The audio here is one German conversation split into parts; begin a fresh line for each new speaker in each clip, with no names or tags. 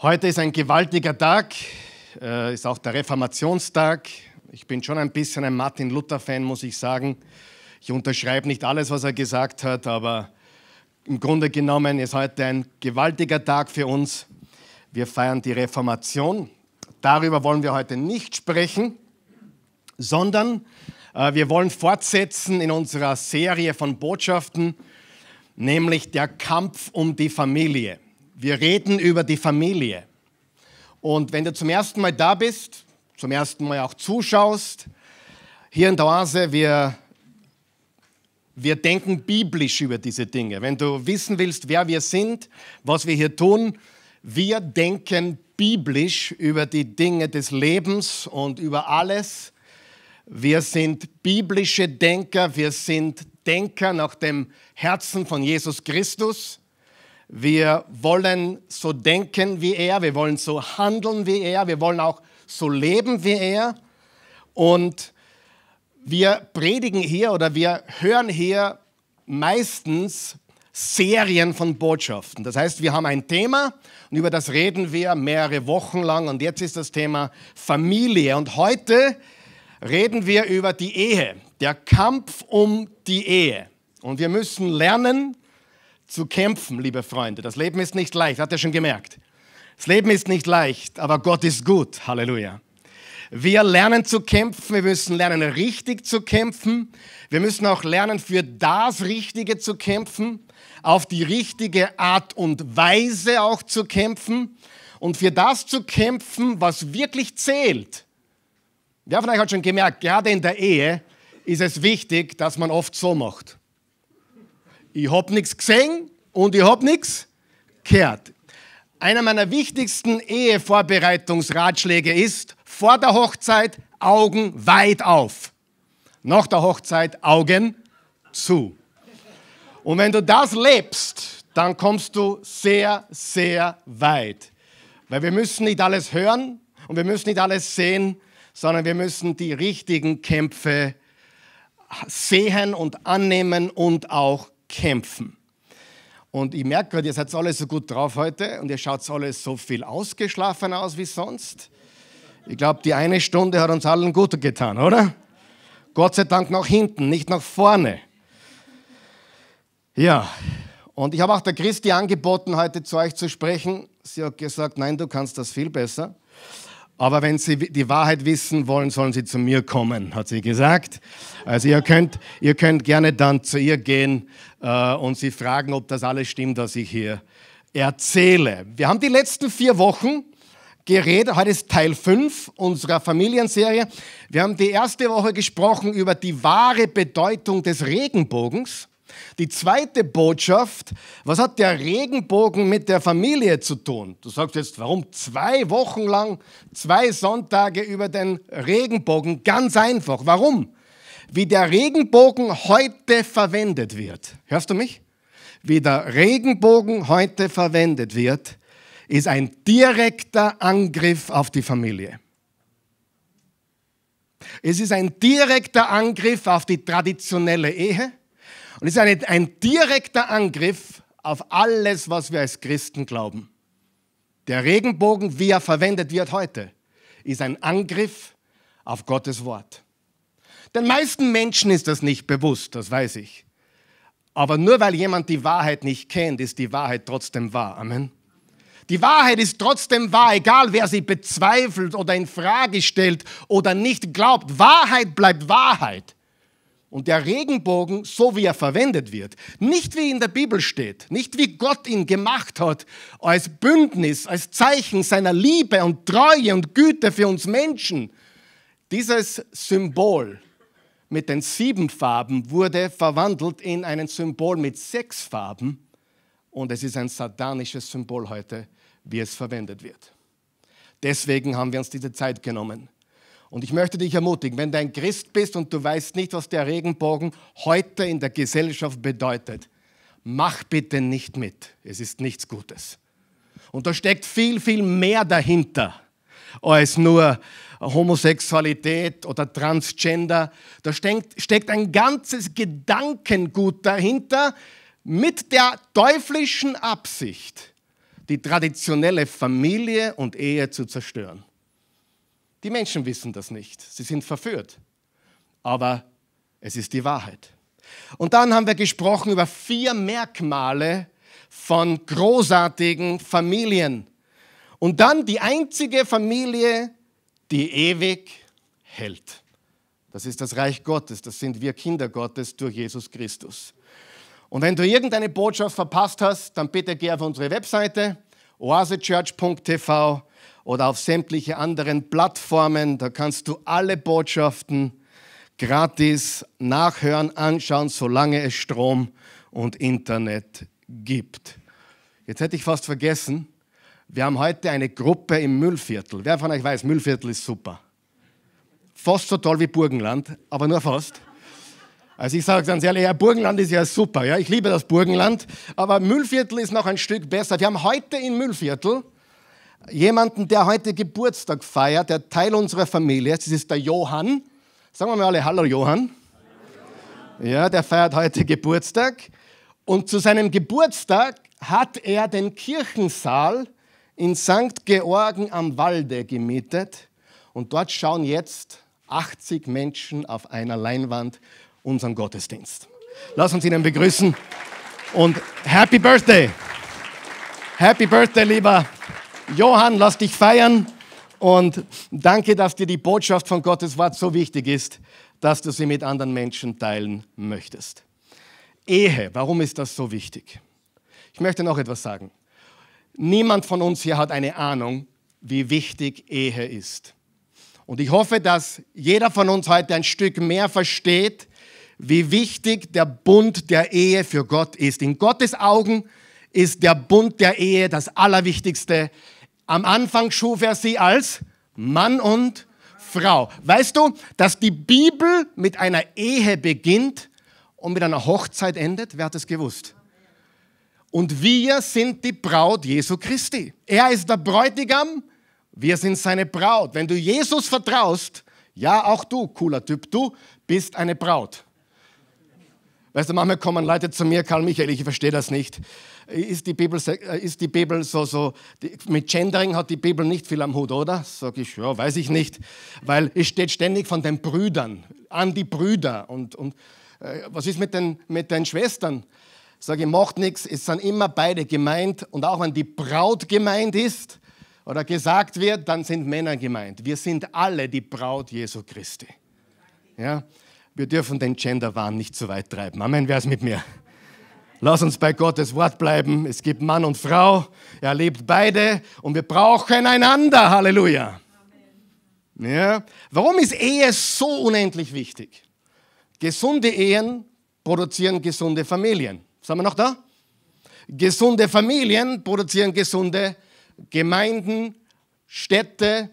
Heute ist ein gewaltiger Tag, äh, ist auch der Reformationstag. Ich bin schon ein bisschen ein Martin Luther-Fan, muss ich sagen. Ich unterschreibe nicht alles, was er gesagt hat, aber im Grunde genommen ist heute ein gewaltiger Tag für uns. Wir feiern die Reformation. Darüber wollen wir heute nicht sprechen, sondern äh, wir wollen fortsetzen in unserer Serie von Botschaften, nämlich der Kampf um die Familie. Wir reden über die Familie. Und wenn du zum ersten Mal da bist, zum ersten Mal auch zuschaust, hier in der Oase, wir, wir denken biblisch über diese Dinge. Wenn du wissen willst, wer wir sind, was wir hier tun, wir denken biblisch über die Dinge des Lebens und über alles. Wir sind biblische Denker, wir sind Denker nach dem Herzen von Jesus Christus. Wir wollen so denken wie er, wir wollen so handeln wie er, wir wollen auch so leben wie er. Und wir predigen hier oder wir hören hier meistens Serien von Botschaften. Das heißt, wir haben ein Thema und über das reden wir mehrere Wochen lang. Und jetzt ist das Thema Familie. Und heute reden wir über die Ehe, der Kampf um die Ehe. Und wir müssen lernen, zu kämpfen, liebe Freunde. Das Leben ist nicht leicht, hat er schon gemerkt. Das Leben ist nicht leicht, aber Gott ist gut. Halleluja. Wir lernen zu kämpfen, wir müssen lernen, richtig zu kämpfen. Wir müssen auch lernen, für das Richtige zu kämpfen, auf die richtige Art und Weise auch zu kämpfen und für das zu kämpfen, was wirklich zählt. Wer von euch hat schon gemerkt, gerade in der Ehe ist es wichtig, dass man oft so macht. Ich habe nichts gesehen und ich habe nichts gehört. Einer meiner wichtigsten Ehevorbereitungsratschläge ist, vor der Hochzeit Augen weit auf. Nach der Hochzeit Augen zu. Und wenn du das lebst, dann kommst du sehr, sehr weit. Weil wir müssen nicht alles hören und wir müssen nicht alles sehen, sondern wir müssen die richtigen Kämpfe sehen und annehmen und auch kämpfen. Und ich merke gerade, ihr seid alle so gut drauf heute und ihr schaut alle so viel ausgeschlafen aus wie sonst. Ich glaube, die eine Stunde hat uns allen gut getan, oder? Gott sei Dank nach hinten, nicht nach vorne. Ja, und ich habe auch der Christi angeboten, heute zu euch zu sprechen. Sie hat gesagt, nein, du kannst das viel besser. Aber wenn Sie die Wahrheit wissen wollen, sollen Sie zu mir kommen, hat sie gesagt. Also ihr könnt, ihr könnt gerne dann zu ihr gehen äh, und sie fragen, ob das alles stimmt, was ich hier erzähle. Wir haben die letzten vier Wochen geredet, heute ist Teil 5 unserer Familienserie. Wir haben die erste Woche gesprochen über die wahre Bedeutung des Regenbogens. Die zweite Botschaft, was hat der Regenbogen mit der Familie zu tun? Du sagst jetzt, warum zwei Wochen lang, zwei Sonntage über den Regenbogen? Ganz einfach. Warum? Wie der Regenbogen heute verwendet wird. Hörst du mich? Wie der Regenbogen heute verwendet wird, ist ein direkter Angriff auf die Familie. Es ist ein direkter Angriff auf die traditionelle Ehe und es ist eine, ein direkter Angriff auf alles, was wir als Christen glauben. Der Regenbogen, wie er verwendet wird heute, ist ein Angriff auf Gottes Wort. Den meisten Menschen ist das nicht bewusst, das weiß ich. Aber nur weil jemand die Wahrheit nicht kennt, ist die Wahrheit trotzdem wahr. Amen. Die Wahrheit ist trotzdem wahr, egal wer sie bezweifelt oder in Frage stellt oder nicht glaubt. Wahrheit bleibt Wahrheit. Und der Regenbogen, so wie er verwendet wird, nicht wie in der Bibel steht, nicht wie Gott ihn gemacht hat, als Bündnis, als Zeichen seiner Liebe und Treue und Güte für uns Menschen. Dieses Symbol mit den sieben Farben wurde verwandelt in ein Symbol mit sechs Farben. Und es ist ein satanisches Symbol heute, wie es verwendet wird. Deswegen haben wir uns diese Zeit genommen und ich möchte dich ermutigen, wenn du ein Christ bist und du weißt nicht, was der Regenbogen heute in der Gesellschaft bedeutet, mach bitte nicht mit. Es ist nichts Gutes. Und da steckt viel, viel mehr dahinter als nur Homosexualität oder Transgender. Da steckt, steckt ein ganzes Gedankengut dahinter mit der teuflischen Absicht, die traditionelle Familie und Ehe zu zerstören. Die Menschen wissen das nicht. Sie sind verführt. Aber es ist die Wahrheit. Und dann haben wir gesprochen über vier Merkmale von großartigen Familien. Und dann die einzige Familie, die ewig hält. Das ist das Reich Gottes. Das sind wir Kinder Gottes durch Jesus Christus. Und wenn du irgendeine Botschaft verpasst hast, dann bitte geh auf unsere Webseite oasechurch.tv oder auf sämtliche anderen Plattformen. Da kannst du alle Botschaften gratis nachhören, anschauen, solange es Strom und Internet gibt. Jetzt hätte ich fast vergessen, wir haben heute eine Gruppe im Müllviertel. Wer von euch weiß, Müllviertel ist super. Fast so toll wie Burgenland, aber nur fast. Also ich sage ganz ehrlich, ja, Burgenland ist ja super. Ja? Ich liebe das Burgenland, aber Müllviertel ist noch ein Stück besser. Wir haben heute im Müllviertel jemanden, der heute Geburtstag feiert, der Teil unserer Familie ist. Das ist der Johann. Sagen wir mal alle Hallo Johann. Ja, der feiert heute Geburtstag. Und zu seinem Geburtstag hat er den Kirchensaal in St. Georgen am Walde gemietet. Und dort schauen jetzt 80 Menschen auf einer Leinwand unseren Gottesdienst. Lass uns ihn begrüßen und Happy Birthday! Happy Birthday, lieber Johann, lass dich feiern und danke, dass dir die Botschaft von Gottes Wort so wichtig ist, dass du sie mit anderen Menschen teilen möchtest. Ehe, warum ist das so wichtig? Ich möchte noch etwas sagen. Niemand von uns hier hat eine Ahnung, wie wichtig Ehe ist. Und ich hoffe, dass jeder von uns heute ein Stück mehr versteht, wie wichtig der Bund der Ehe für Gott ist. In Gottes Augen ist der Bund der Ehe das Allerwichtigste, am Anfang schuf er sie als Mann und Frau. Weißt du, dass die Bibel mit einer Ehe beginnt und mit einer Hochzeit endet? Wer hat es gewusst? Und wir sind die Braut Jesu Christi. Er ist der Bräutigam, wir sind seine Braut. Wenn du Jesus vertraust, ja, auch du, cooler Typ, du bist eine Braut. Weißt du, manchmal kommen Leute zu mir, Karl Michael, ich verstehe das nicht ist die Bibel, äh, ist die Bibel so, so die, mit Gendering hat die Bibel nicht viel am Hut, oder? Sag ich, ja, weiß ich nicht, weil es steht ständig von den Brüdern, an die Brüder. Und, und äh, was ist mit den, mit den Schwestern? Sag ich, macht nichts, es sind immer beide gemeint und auch wenn die Braut gemeint ist, oder gesagt wird, dann sind Männer gemeint. Wir sind alle die Braut Jesu Christi. Ja? Wir dürfen den Genderwahn nicht zu weit treiben. Amen, wer ist mit mir? Lass uns bei Gottes Wort bleiben. Es gibt Mann und Frau. Er lebt beide und wir brauchen einander. Halleluja. Amen. Ja. Warum ist Ehe so unendlich wichtig? Gesunde Ehen produzieren gesunde Familien. Sind wir noch da? Gesunde Familien produzieren gesunde Gemeinden, Städte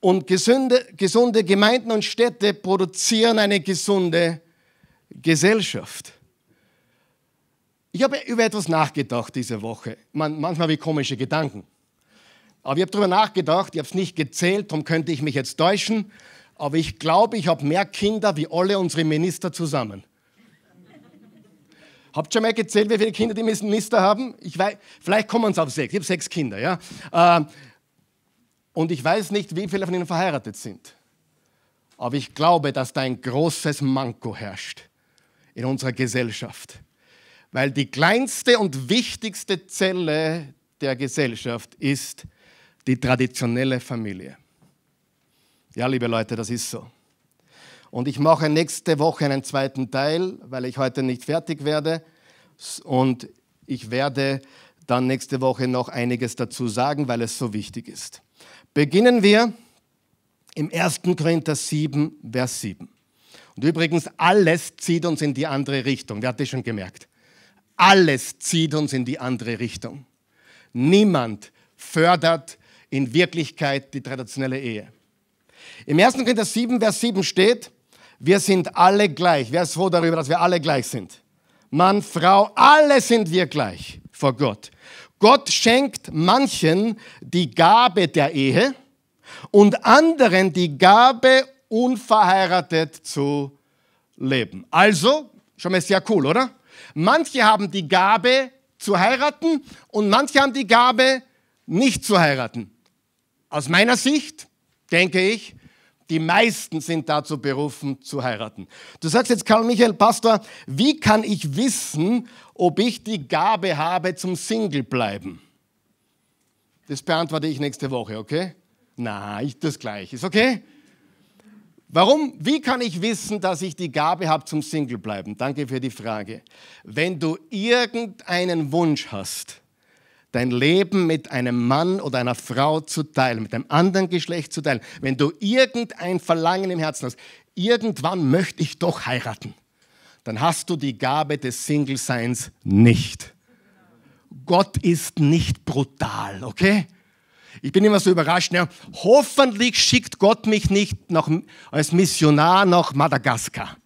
und gesunde, gesunde Gemeinden und Städte produzieren eine gesunde Gesellschaft. Ich habe über etwas nachgedacht diese Woche. Man, manchmal habe ich komische Gedanken. Aber ich habe darüber nachgedacht, ich habe es nicht gezählt, darum könnte ich mich jetzt täuschen. Aber ich glaube, ich habe mehr Kinder wie alle unsere Minister zusammen. Habt ihr schon mal gezählt, wie viele Kinder die Minister haben? Ich weiß, vielleicht kommen es auf sechs. Ich habe sechs Kinder, ja. Ähm, und ich weiß nicht, wie viele von ihnen verheiratet sind. Aber ich glaube, dass da ein großes Manko herrscht in unserer Gesellschaft weil die kleinste und wichtigste Zelle der Gesellschaft ist die traditionelle Familie. Ja, liebe Leute, das ist so. Und ich mache nächste Woche einen zweiten Teil, weil ich heute nicht fertig werde. Und ich werde dann nächste Woche noch einiges dazu sagen, weil es so wichtig ist. Beginnen wir im 1. Korinther 7, Vers 7. Und übrigens, alles zieht uns in die andere Richtung. Wer hat das schon gemerkt? Alles zieht uns in die andere Richtung. Niemand fördert in Wirklichkeit die traditionelle Ehe. Im 1. Korinther 7, Vers 7 steht, wir sind alle gleich. Wer ist froh darüber, dass wir alle gleich sind? Mann, Frau, alle sind wir gleich vor Gott. Gott schenkt manchen die Gabe der Ehe und anderen die Gabe, unverheiratet zu leben. Also, schon mal sehr cool, oder? Manche haben die Gabe zu heiraten und manche haben die Gabe nicht zu heiraten. Aus meiner Sicht denke ich, die meisten sind dazu berufen zu heiraten. Du sagst jetzt, Karl Michael Pastor, wie kann ich wissen, ob ich die Gabe habe zum Single bleiben? Das beantworte ich nächste Woche, okay? Na, ich das gleich. Ist okay? Warum, wie kann ich wissen, dass ich die Gabe habe zum Single bleiben? Danke für die Frage. Wenn du irgendeinen Wunsch hast, dein Leben mit einem Mann oder einer Frau zu teilen, mit einem anderen Geschlecht zu teilen, wenn du irgendein Verlangen im Herzen hast, irgendwann möchte ich doch heiraten, dann hast du die Gabe des Single-Seins nicht. Gott ist nicht brutal, okay? Ich bin immer so überrascht. Ne? Hoffentlich schickt Gott mich nicht nach, als Missionar nach Madagaskar.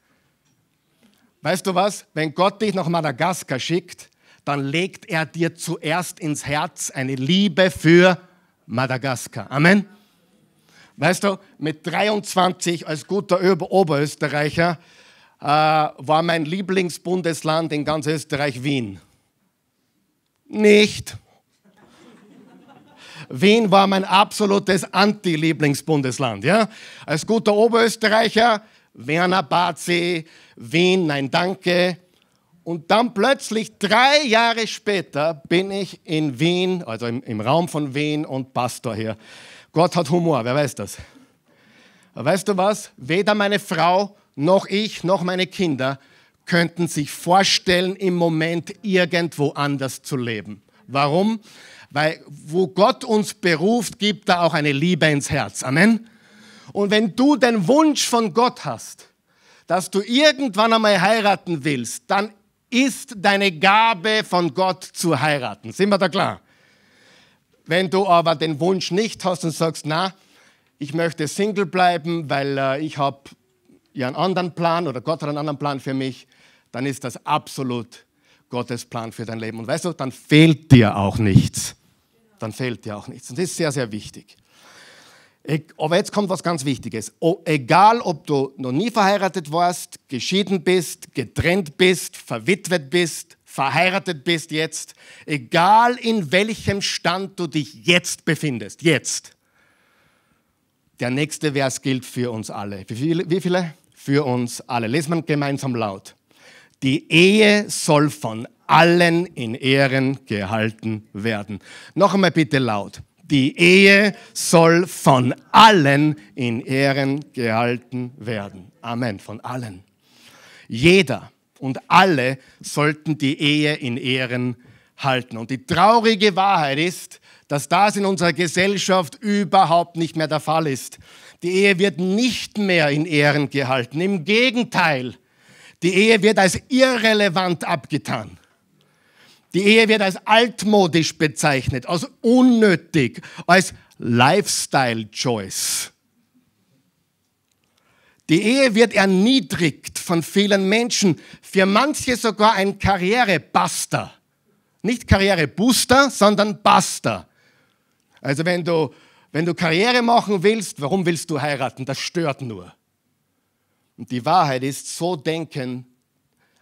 Weißt du was? Wenn Gott dich nach Madagaskar schickt, dann legt er dir zuerst ins Herz eine Liebe für Madagaskar. Amen. Weißt du, mit 23 als guter Oberösterreicher äh, war mein Lieblingsbundesland in ganz Österreich Wien. Nicht Wien war mein absolutes Anti-Lieblingsbundesland. Ja? Als guter Oberösterreicher, Werner Barzi, Wien, nein, danke. Und dann plötzlich, drei Jahre später, bin ich in Wien, also im, im Raum von Wien und Pastor hier. Gott hat Humor, wer weiß das? Weißt du was? Weder meine Frau, noch ich, noch meine Kinder könnten sich vorstellen, im Moment irgendwo anders zu leben. Warum? Weil wo Gott uns beruft, gibt er auch eine Liebe ins Herz. Amen. Und wenn du den Wunsch von Gott hast, dass du irgendwann einmal heiraten willst, dann ist deine Gabe von Gott zu heiraten. Sind wir da klar? Wenn du aber den Wunsch nicht hast und sagst, na, ich möchte Single bleiben, weil äh, ich habe ja einen anderen Plan oder Gott hat einen anderen Plan für mich, dann ist das absolut Gottes Plan für dein Leben. Und weißt du, dann fehlt dir auch nichts. Dann fehlt dir auch nichts. Und das ist sehr, sehr wichtig. E-, aber jetzt kommt was ganz Wichtiges. Egal, ob du noch nie verheiratet warst, geschieden bist, getrennt bist, verwitwet bist, verheiratet bist jetzt, egal in welchem Stand du dich jetzt befindest, jetzt. Der nächste Vers gilt für uns alle. Wie viele? Für uns alle. Lesen wir gemeinsam laut. Die Ehe soll von allen in Ehren gehalten werden. Noch einmal bitte laut. Die Ehe soll von allen in Ehren gehalten werden. Amen, von allen. Jeder und alle sollten die Ehe in Ehren halten. Und die traurige Wahrheit ist, dass das in unserer Gesellschaft überhaupt nicht mehr der Fall ist. Die Ehe wird nicht mehr in Ehren gehalten. Im Gegenteil, die Ehe wird als irrelevant abgetan. Die Ehe wird als altmodisch bezeichnet, als unnötig, als Lifestyle-Choice. Die Ehe wird erniedrigt von vielen Menschen, für manche sogar ein Karrierebuster. Nicht Karrierebooster, sondern Buster. Also wenn du, wenn du Karriere machen willst, warum willst du heiraten? Das stört nur. Und die Wahrheit ist, so denken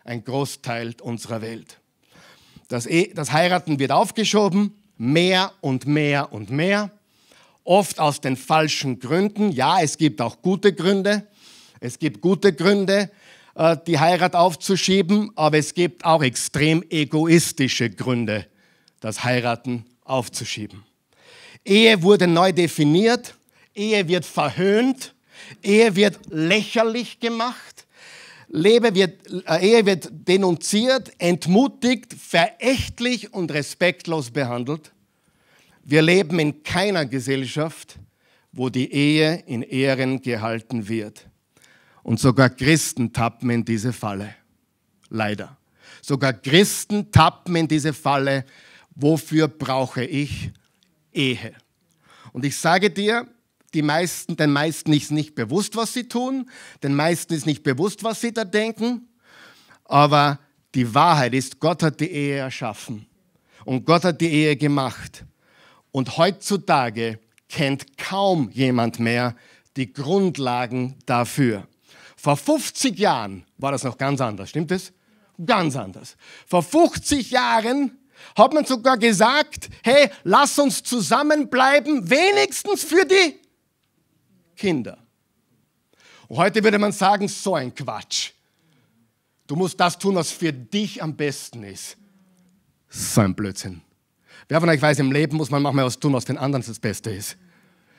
ein Großteil unserer Welt. Das, e das Heiraten wird aufgeschoben, mehr und mehr und mehr, oft aus den falschen Gründen. Ja, es gibt auch gute Gründe. Es gibt gute Gründe, äh, die Heirat aufzuschieben, aber es gibt auch extrem egoistische Gründe, das Heiraten aufzuschieben. Ehe wurde neu definiert, Ehe wird verhöhnt, Ehe wird lächerlich gemacht. Lebe wird, äh, Ehe wird denunziert, entmutigt, verächtlich und respektlos behandelt. Wir leben in keiner Gesellschaft, wo die Ehe in Ehren gehalten wird. Und sogar Christen tappen in diese Falle. Leider. Sogar Christen tappen in diese Falle. Wofür brauche ich Ehe? Und ich sage dir, die meisten, den meisten ist nicht bewusst, was sie tun, den meisten ist nicht bewusst, was sie da denken, aber die Wahrheit ist, Gott hat die Ehe erschaffen und Gott hat die Ehe gemacht. Und heutzutage kennt kaum jemand mehr die Grundlagen dafür. Vor 50 Jahren war das noch ganz anders, stimmt es? Ganz anders. Vor 50 Jahren hat man sogar gesagt, hey, lass uns zusammenbleiben, wenigstens für die Kinder. Und heute würde man sagen, so ein Quatsch. Du musst das tun, was für dich am besten ist. So ein Blödsinn. Wer von euch weiß, im Leben muss man manchmal was tun, was den anderen das Beste ist.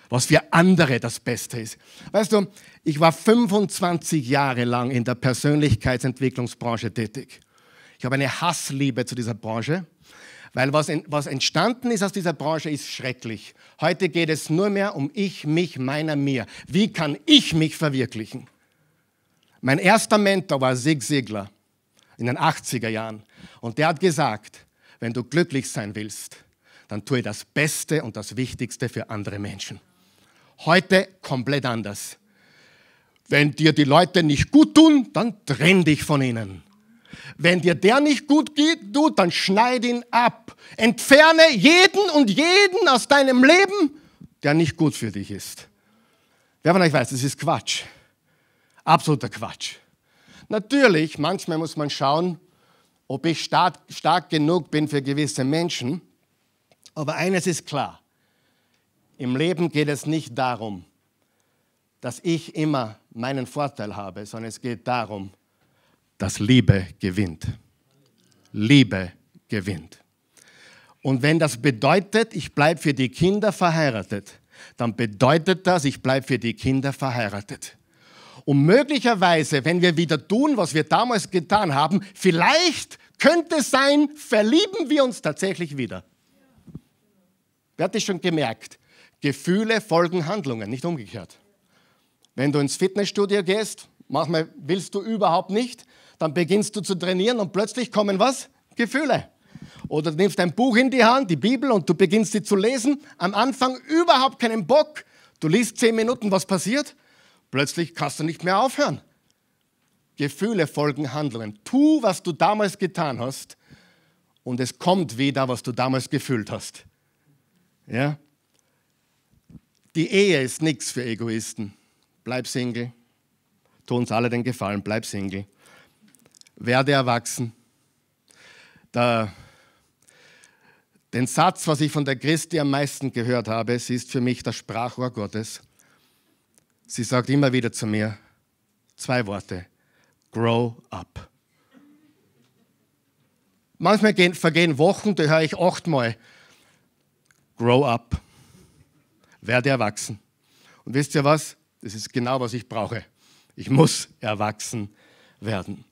Was für andere das Beste ist. Weißt du, ich war 25 Jahre lang in der Persönlichkeitsentwicklungsbranche tätig. Ich habe eine Hassliebe zu dieser Branche. Weil was, was entstanden ist aus dieser Branche, ist schrecklich. Heute geht es nur mehr um ich, mich, meiner, mir. Wie kann ich mich verwirklichen? Mein erster Mentor war Sig Sigler in den 80er Jahren. Und der hat gesagt, wenn du glücklich sein willst, dann tue das Beste und das Wichtigste für andere Menschen. Heute komplett anders. Wenn dir die Leute nicht gut tun, dann trenn dich von ihnen. Wenn dir der nicht gut geht, du, dann schneid ihn ab. Entferne jeden und jeden aus deinem Leben, der nicht gut für dich ist. Wer von euch weiß, das ist Quatsch. Absoluter Quatsch. Natürlich, manchmal muss man schauen, ob ich stark, stark genug bin für gewisse Menschen. Aber eines ist klar. Im Leben geht es nicht darum, dass ich immer meinen Vorteil habe, sondern es geht darum, dass Liebe gewinnt. Liebe gewinnt. Und wenn das bedeutet, ich bleibe für die Kinder verheiratet, dann bedeutet das, ich bleibe für die Kinder verheiratet. Und möglicherweise, wenn wir wieder tun, was wir damals getan haben, vielleicht könnte es sein, verlieben wir uns tatsächlich wieder. Wer hat das schon gemerkt? Gefühle folgen Handlungen, nicht umgekehrt. Wenn du ins Fitnessstudio gehst, manchmal willst du überhaupt nicht, dann beginnst du zu trainieren und plötzlich kommen was? Gefühle. Oder du nimmst ein Buch in die Hand, die Bibel, und du beginnst sie zu lesen. Am Anfang überhaupt keinen Bock. Du liest zehn Minuten, was passiert? Plötzlich kannst du nicht mehr aufhören. Gefühle folgen Handlungen. Tu, was du damals getan hast, und es kommt wieder, was du damals gefühlt hast. Ja? Die Ehe ist nichts für Egoisten. Bleib Single. Tu uns alle den Gefallen, bleib Single werde erwachsen. Da, den Satz, was ich von der Christi am meisten gehört habe, sie ist für mich das Sprachrohr Gottes. Sie sagt immer wieder zu mir zwei Worte, grow up. Manchmal gehen, vergehen Wochen, da höre ich achtmal, grow up, werde erwachsen. Und wisst ihr was? Das ist genau, was ich brauche. Ich muss erwachsen werden.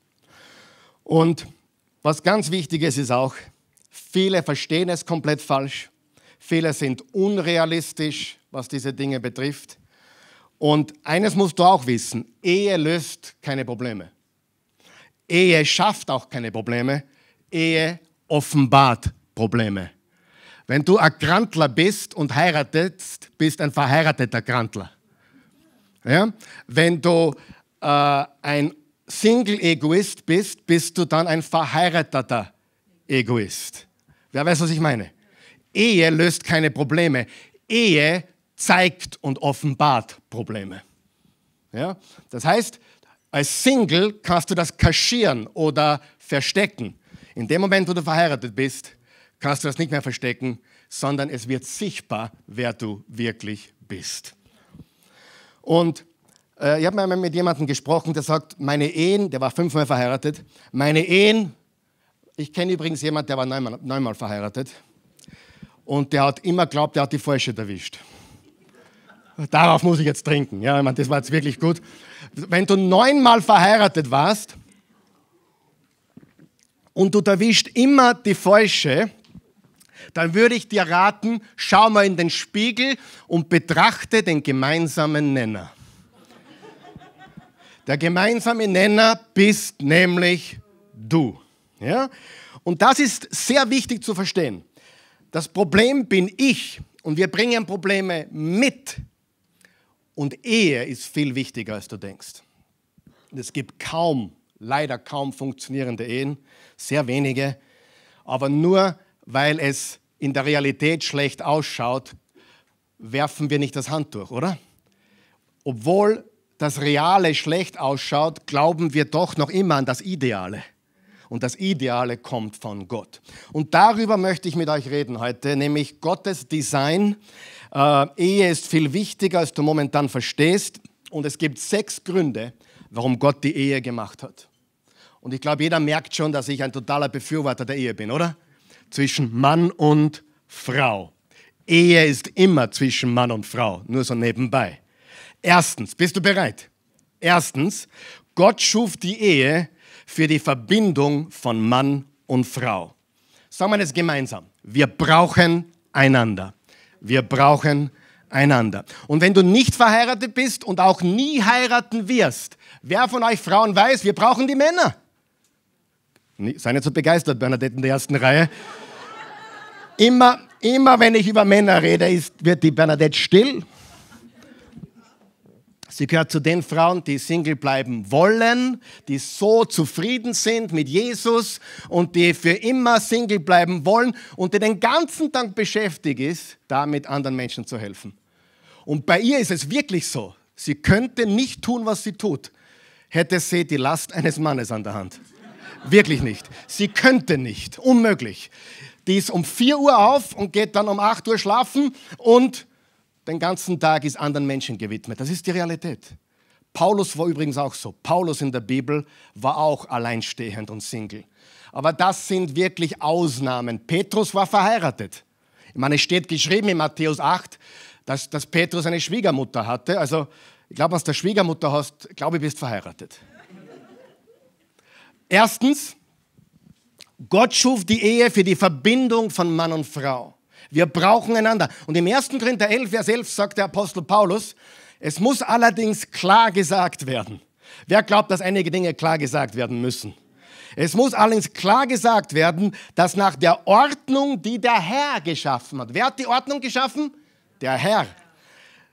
Und was ganz wichtig ist, ist auch, viele verstehen es komplett falsch. Viele sind unrealistisch, was diese Dinge betrifft. Und eines musst du auch wissen, Ehe löst keine Probleme. Ehe schafft auch keine Probleme. Ehe offenbart Probleme. Wenn du ein Grantler bist und heiratest, bist ein verheirateter Grantler. Ja? Wenn du äh, ein Single-Egoist bist, bist du dann ein verheirateter Egoist. Wer weiß, was ich meine? Ehe löst keine Probleme. Ehe zeigt und offenbart Probleme. Ja? Das heißt, als Single kannst du das kaschieren oder verstecken. In dem Moment, wo du verheiratet bist, kannst du das nicht mehr verstecken, sondern es wird sichtbar, wer du wirklich bist. Und äh, ich habe einmal mit jemandem gesprochen, der sagt, meine Ehen, der war fünfmal verheiratet, meine Ehen, ich kenne übrigens jemanden, der war neunmal, neunmal verheiratet und der hat immer geglaubt, der hat die falsche erwischt. Darauf muss ich jetzt trinken. Ja, ich meine, das war jetzt wirklich gut. Wenn du neunmal verheiratet warst und du erwischt immer die falsche, dann würde ich dir raten, schau mal in den Spiegel und betrachte den gemeinsamen Nenner. Der gemeinsame Nenner bist nämlich du. Ja? Und das ist sehr wichtig zu verstehen. Das Problem bin ich und wir bringen Probleme mit. Und Ehe ist viel wichtiger, als du denkst. Es gibt kaum, leider kaum funktionierende Ehen, sehr wenige, aber nur weil es in der Realität schlecht ausschaut, werfen wir nicht das Handtuch, oder? Obwohl das Reale schlecht ausschaut, glauben wir doch noch immer an das Ideale. Und das Ideale kommt von Gott. Und darüber möchte ich mit euch reden heute, nämlich Gottes Design. Äh, Ehe ist viel wichtiger, als du momentan verstehst. Und es gibt sechs Gründe, warum Gott die Ehe gemacht hat. Und ich glaube, jeder merkt schon, dass ich ein totaler Befürworter der Ehe bin, oder? Zwischen Mann und Frau. Ehe ist immer zwischen Mann und Frau, nur so nebenbei. Erstens, bist du bereit? Erstens, Gott schuf die Ehe für die Verbindung von Mann und Frau. Sagen wir das gemeinsam. Wir brauchen einander. Wir brauchen einander. Und wenn du nicht verheiratet bist und auch nie heiraten wirst, wer von euch Frauen weiß, wir brauchen die Männer. Sei nicht so begeistert, Bernadette in der ersten Reihe. Immer, immer wenn ich über Männer rede, ist, wird die Bernadette still Sie gehört zu den Frauen, die Single bleiben wollen, die so zufrieden sind mit Jesus und die für immer Single bleiben wollen und die den ganzen Tag beschäftigt ist, damit anderen Menschen zu helfen. Und bei ihr ist es wirklich so. Sie könnte nicht tun, was sie tut, hätte sie die Last eines Mannes an der Hand. Wirklich nicht. Sie könnte nicht. Unmöglich. Die ist um 4 Uhr auf und geht dann um 8 Uhr schlafen und den ganzen Tag ist anderen Menschen gewidmet. Das ist die Realität. Paulus war übrigens auch so. Paulus in der Bibel war auch alleinstehend und Single. Aber das sind wirklich Ausnahmen. Petrus war verheiratet. Ich meine, es steht geschrieben in Matthäus 8, dass, dass Petrus eine Schwiegermutter hatte. Also, ich glaube, aus der Schwiegermutter hast, glaube ich, bist verheiratet. Erstens, Gott schuf die Ehe für die Verbindung von Mann und Frau. Wir brauchen einander. Und im 1. Korinther 11, Vers 11 sagt der Apostel Paulus, es muss allerdings klar gesagt werden. Wer glaubt, dass einige Dinge klar gesagt werden müssen? Es muss allerdings klar gesagt werden, dass nach der Ordnung, die der Herr geschaffen hat. Wer hat die Ordnung geschaffen? Der Herr.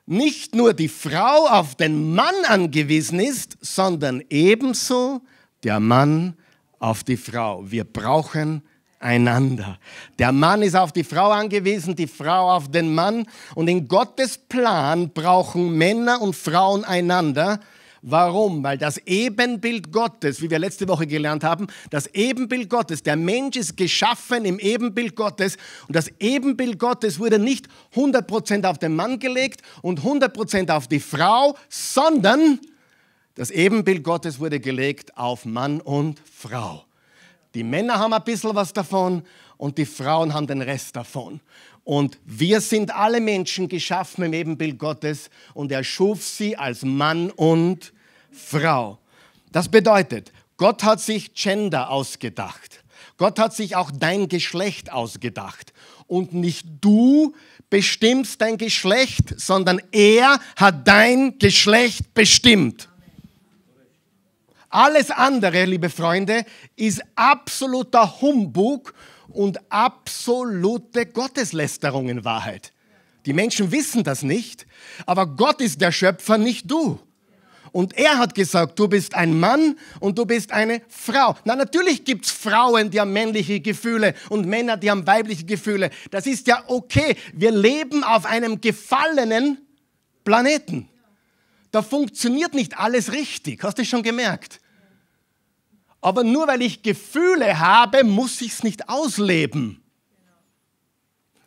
Nicht nur die Frau auf den Mann angewiesen ist, sondern ebenso der Mann auf die Frau. Wir brauchen einander. Der Mann ist auf die Frau angewiesen, die Frau auf den Mann. Und in Gottes Plan brauchen Männer und Frauen einander. Warum? Weil das Ebenbild Gottes, wie wir letzte Woche gelernt haben, das Ebenbild Gottes, der Mensch ist geschaffen im Ebenbild Gottes und das Ebenbild Gottes wurde nicht 100% auf den Mann gelegt und 100% auf die Frau, sondern das Ebenbild Gottes wurde gelegt auf Mann und Frau. Die Männer haben ein bisschen was davon und die Frauen haben den Rest davon. Und wir sind alle Menschen geschaffen im Ebenbild Gottes und er schuf sie als Mann und Frau. Das bedeutet, Gott hat sich Gender ausgedacht. Gott hat sich auch dein Geschlecht ausgedacht. Und nicht du bestimmst dein Geschlecht, sondern er hat dein Geschlecht bestimmt. Alles andere, liebe Freunde, ist absoluter Humbug und absolute Gotteslästerung in Wahrheit. Die Menschen wissen das nicht, aber Gott ist der Schöpfer, nicht du. Und er hat gesagt, du bist ein Mann und du bist eine Frau. Na, natürlich gibt es Frauen, die haben männliche Gefühle und Männer, die haben weibliche Gefühle. Das ist ja okay. Wir leben auf einem gefallenen Planeten. Da funktioniert nicht alles richtig. Hast du schon gemerkt? Aber nur weil ich Gefühle habe, muss ich es nicht ausleben.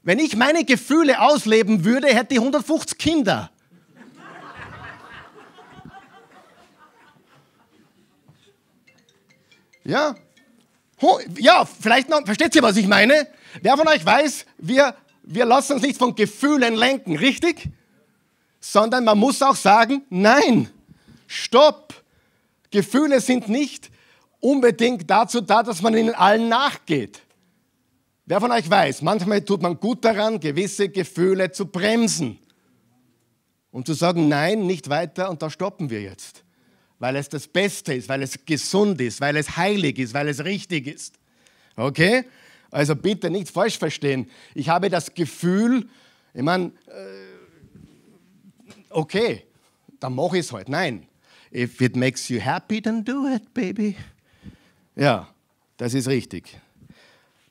Wenn ich meine Gefühle ausleben würde, hätte ich 150 Kinder. Ja, ja, vielleicht noch, versteht ihr, was ich meine? Wer von euch weiß, wir, wir lassen uns nicht von Gefühlen lenken, richtig? Sondern man muss auch sagen, nein, stopp, Gefühle sind nicht unbedingt dazu da, dass man ihnen allen nachgeht. Wer von euch weiß, manchmal tut man gut daran, gewisse Gefühle zu bremsen und zu sagen, nein, nicht weiter und da stoppen wir jetzt, weil es das Beste ist, weil es gesund ist, weil es heilig ist, weil es richtig ist. Okay? Also bitte nicht falsch verstehen. Ich habe das Gefühl, ich meine, äh, okay, dann mache ich es halt. Nein. If it makes you happy, then do it, baby. Ja, das ist richtig.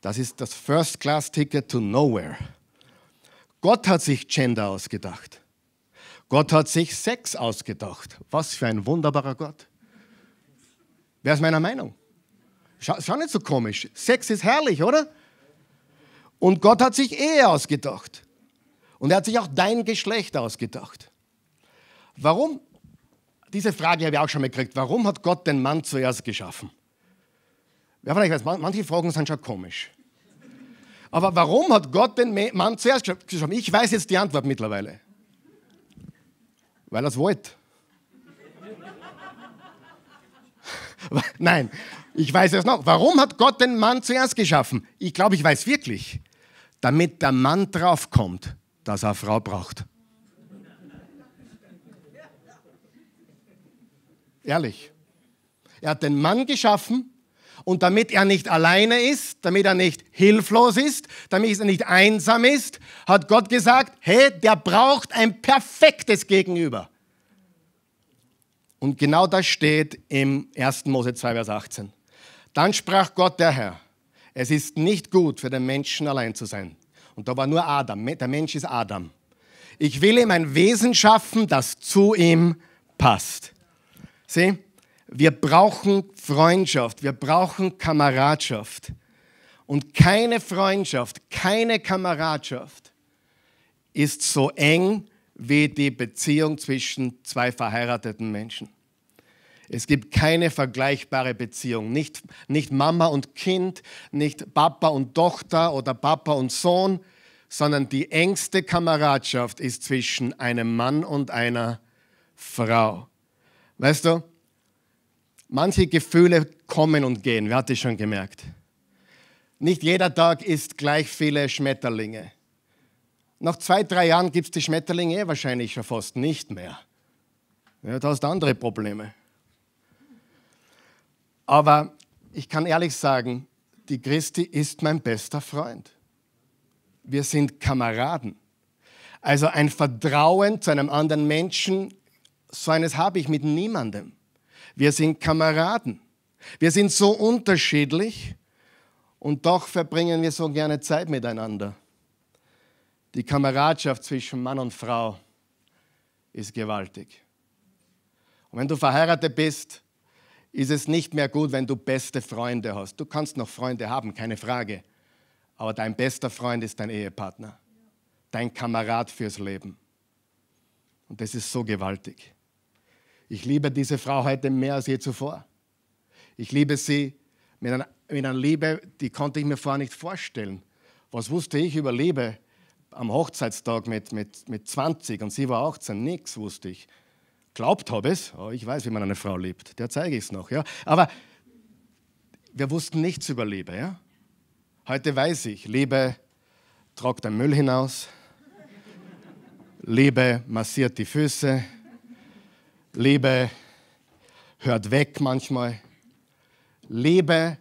Das ist das First-Class-Ticket to Nowhere. Gott hat sich Gender ausgedacht. Gott hat sich Sex ausgedacht. Was für ein wunderbarer Gott. Wer ist meiner Meinung? Schau, schau nicht so komisch. Sex ist herrlich, oder? Und Gott hat sich Ehe ausgedacht. Und er hat sich auch dein Geschlecht ausgedacht. Warum? Diese Frage habe ich auch schon mal gekriegt. Warum hat Gott den Mann zuerst geschaffen? Ja, vielleicht weiß, manche Fragen sind schon komisch. Aber warum hat Gott den Mann zuerst geschaffen? Ich weiß jetzt die Antwort mittlerweile. Weil er es wollte. Nein, ich weiß es noch. Warum hat Gott den Mann zuerst geschaffen? Ich glaube, ich weiß wirklich. Damit der Mann draufkommt, dass er eine Frau braucht. Ehrlich. Er hat den Mann geschaffen, und damit er nicht alleine ist, damit er nicht hilflos ist, damit er nicht einsam ist, hat Gott gesagt, hey, der braucht ein perfektes Gegenüber. Und genau das steht im 1. Mose 2, Vers 18. Dann sprach Gott der Herr, es ist nicht gut für den Menschen allein zu sein. Und da war nur Adam, der Mensch ist Adam. Ich will ihm ein Wesen schaffen, das zu ihm passt. Sieh? Wir brauchen Freundschaft, wir brauchen Kameradschaft. Und keine Freundschaft, keine Kameradschaft ist so eng wie die Beziehung zwischen zwei verheirateten Menschen. Es gibt keine vergleichbare Beziehung. Nicht, nicht Mama und Kind, nicht Papa und Tochter oder Papa und Sohn, sondern die engste Kameradschaft ist zwischen einem Mann und einer Frau. Weißt du, Manche Gefühle kommen und gehen, wer hat das schon gemerkt? Nicht jeder Tag ist gleich viele Schmetterlinge. Nach zwei, drei Jahren gibt es die Schmetterlinge eh wahrscheinlich schon fast nicht mehr. Ja, da hast andere Probleme. Aber ich kann ehrlich sagen, die Christi ist mein bester Freund. Wir sind Kameraden. Also ein Vertrauen zu einem anderen Menschen, so eines habe ich mit niemandem. Wir sind Kameraden. Wir sind so unterschiedlich und doch verbringen wir so gerne Zeit miteinander. Die Kameradschaft zwischen Mann und Frau ist gewaltig. Und wenn du verheiratet bist, ist es nicht mehr gut, wenn du beste Freunde hast. Du kannst noch Freunde haben, keine Frage. Aber dein bester Freund ist dein Ehepartner, dein Kamerad fürs Leben. Und das ist so gewaltig. Ich liebe diese Frau heute mehr als je zuvor. Ich liebe sie mit einer, mit einer Liebe, die konnte ich mir vorher nicht vorstellen. Was wusste ich über Liebe am Hochzeitstag mit, mit, mit 20 und sie war 18? Nichts wusste ich. Glaubt habe es, oh, ich weiß, wie man eine Frau liebt, der zeige ich es noch. Ja? Aber wir wussten nichts über Liebe. Ja? Heute weiß ich, Liebe tragt den Müll hinaus, Liebe massiert die Füße, Liebe hört weg manchmal. Liebe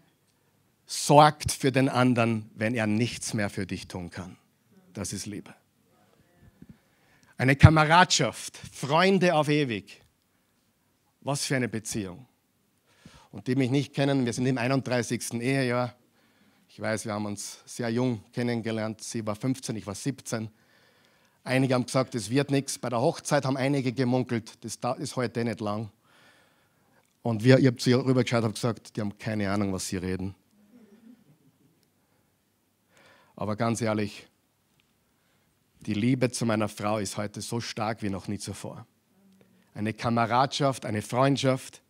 sorgt für den anderen, wenn er nichts mehr für dich tun kann. Das ist Liebe. Eine Kameradschaft, Freunde auf ewig. Was für eine Beziehung. Und die mich nicht kennen, wir sind im 31. Ehejahr. Ich weiß, wir haben uns sehr jung kennengelernt. Sie war 15, ich war 17. Einige haben gesagt, es wird nichts. Bei der Hochzeit haben einige gemunkelt, das ist heute eh nicht lang. Und wir, ich habe sie rübergeschaut und gesagt, die haben keine Ahnung, was sie reden. Aber ganz ehrlich, die Liebe zu meiner Frau ist heute so stark wie noch nie zuvor. Eine Kameradschaft, eine Freundschaft,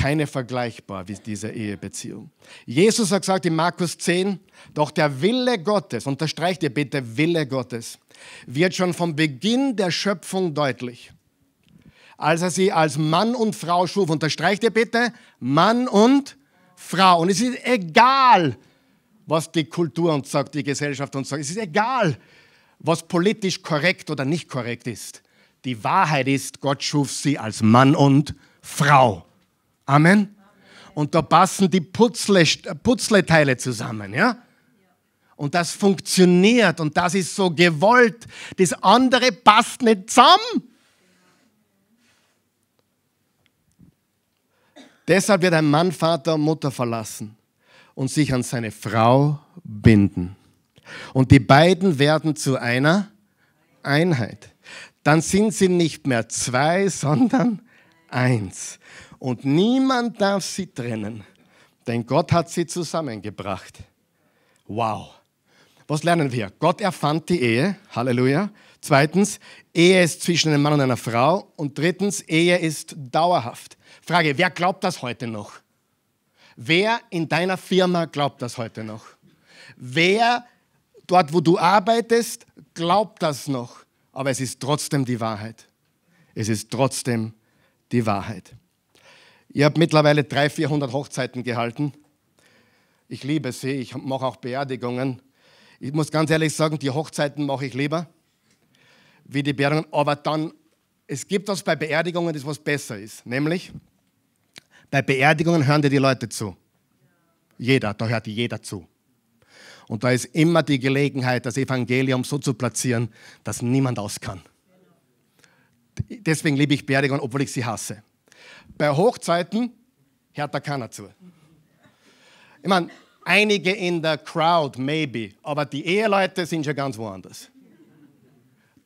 keine vergleichbar wie diese Ehebeziehung. Jesus hat gesagt in Markus 10, doch der Wille Gottes, unterstreicht ihr bitte Wille Gottes, wird schon vom Beginn der Schöpfung deutlich. Als er sie als Mann und Frau schuf, unterstreicht ihr bitte Mann und Frau. Und es ist egal, was die Kultur uns sagt, die Gesellschaft uns sagt. Es ist egal, was politisch korrekt oder nicht korrekt ist. Die Wahrheit ist, Gott schuf sie als Mann und Frau. Amen. Und da passen die Putzle, Putzleteile zusammen, ja? Und das funktioniert und das ist so gewollt. Das andere passt nicht zusammen. Deshalb wird ein Mann Vater und Mutter verlassen und sich an seine Frau binden. Und die beiden werden zu einer Einheit. Dann sind sie nicht mehr zwei, sondern eins und niemand darf sie trennen, denn Gott hat sie zusammengebracht. Wow. Was lernen wir? Gott erfand die Ehe, Halleluja. Zweitens, Ehe ist zwischen einem Mann und einer Frau. Und drittens, Ehe ist dauerhaft. Frage, wer glaubt das heute noch? Wer in deiner Firma glaubt das heute noch? Wer dort, wo du arbeitest, glaubt das noch? Aber es ist trotzdem die Wahrheit. Es ist trotzdem die Wahrheit. Ich habe mittlerweile 300, 400 Hochzeiten gehalten. Ich liebe sie, ich mache auch Beerdigungen. Ich muss ganz ehrlich sagen, die Hochzeiten mache ich lieber wie die Beerdigungen. Aber dann, es gibt was bei Beerdigungen, das was besser ist. Nämlich, bei Beerdigungen hören dir die Leute zu. Jeder, da hört jeder zu. Und da ist immer die Gelegenheit, das Evangelium so zu platzieren, dass niemand aus kann. Deswegen liebe ich Beerdigungen, obwohl ich sie hasse. Bei Hochzeiten hört da keiner zu. Ich meine, einige in der Crowd, maybe, aber die Eheleute sind schon ganz woanders.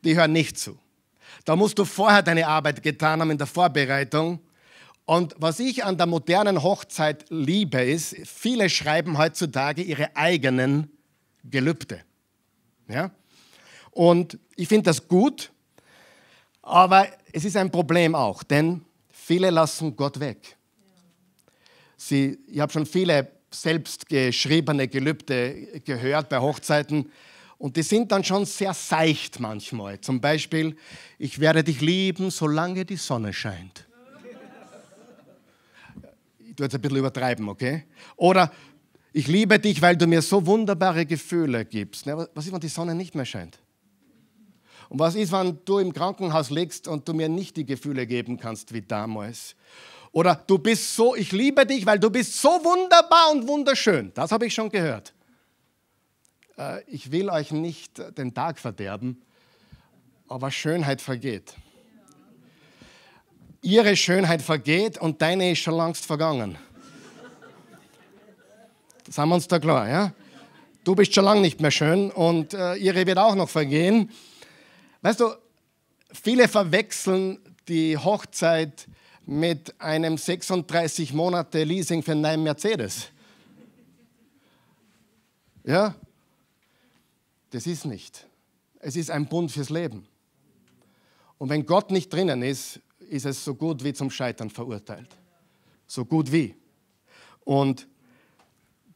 Die hören nicht zu. Da musst du vorher deine Arbeit getan haben in der Vorbereitung. Und was ich an der modernen Hochzeit liebe, ist, viele schreiben heutzutage ihre eigenen Gelübde. Ja? Und ich finde das gut, aber es ist ein Problem auch, denn Viele lassen Gott weg. Sie, ich habe schon viele selbstgeschriebene Gelübde gehört bei Hochzeiten. Und die sind dann schon sehr seicht manchmal. Zum Beispiel, ich werde dich lieben, solange die Sonne scheint. Ich tue jetzt ein bisschen übertreiben, okay? Oder, ich liebe dich, weil du mir so wunderbare Gefühle gibst. Was ist, wenn die Sonne nicht mehr scheint? Und was ist, wenn du im Krankenhaus liegst und du mir nicht die Gefühle geben kannst wie damals? Oder du bist so, ich liebe dich, weil du bist so wunderbar und wunderschön. Das habe ich schon gehört. Äh, ich will euch nicht den Tag verderben, aber Schönheit vergeht. Ihre Schönheit vergeht und deine ist schon längst vergangen. Das haben wir uns da klar, ja? Du bist schon lange nicht mehr schön und äh, ihre wird auch noch vergehen. Weißt du, viele verwechseln die Hochzeit mit einem 36 Monate Leasing für einen Mercedes. Ja? Das ist nicht. Es ist ein Bund fürs Leben. Und wenn Gott nicht drinnen ist, ist es so gut wie zum Scheitern verurteilt. So gut wie. Und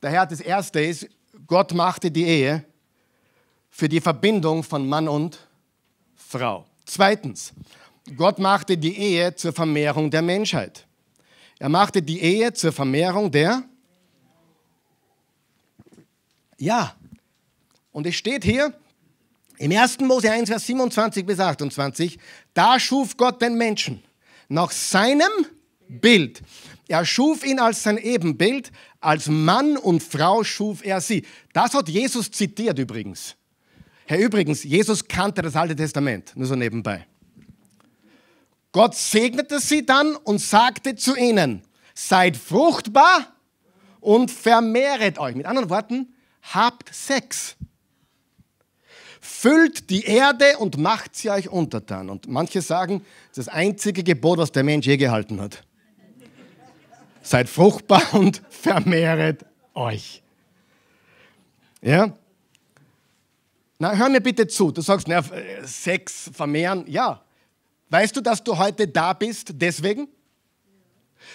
daher das Erste ist, Gott machte die Ehe für die Verbindung von Mann und Frau. Zweitens, Gott machte die Ehe zur Vermehrung der Menschheit. Er machte die Ehe zur Vermehrung der. Ja, und es steht hier im 1. Mose 1, Vers 27 bis 28, da schuf Gott den Menschen nach seinem Bild. Er schuf ihn als sein Ebenbild, als Mann und Frau schuf er sie. Das hat Jesus zitiert übrigens. Herr, übrigens, Jesus kannte das Alte Testament, nur so nebenbei. Gott segnete sie dann und sagte zu ihnen, seid fruchtbar und vermehret euch. Mit anderen Worten, habt Sex. Füllt die Erde und macht sie euch untertan. Und manche sagen, das ist das einzige Gebot, was der Mensch je gehalten hat. Seid fruchtbar und vermehret euch. Ja? Na, hör mir bitte zu. Du sagst, na, Sex vermehren. Ja. Weißt du, dass du heute da bist deswegen?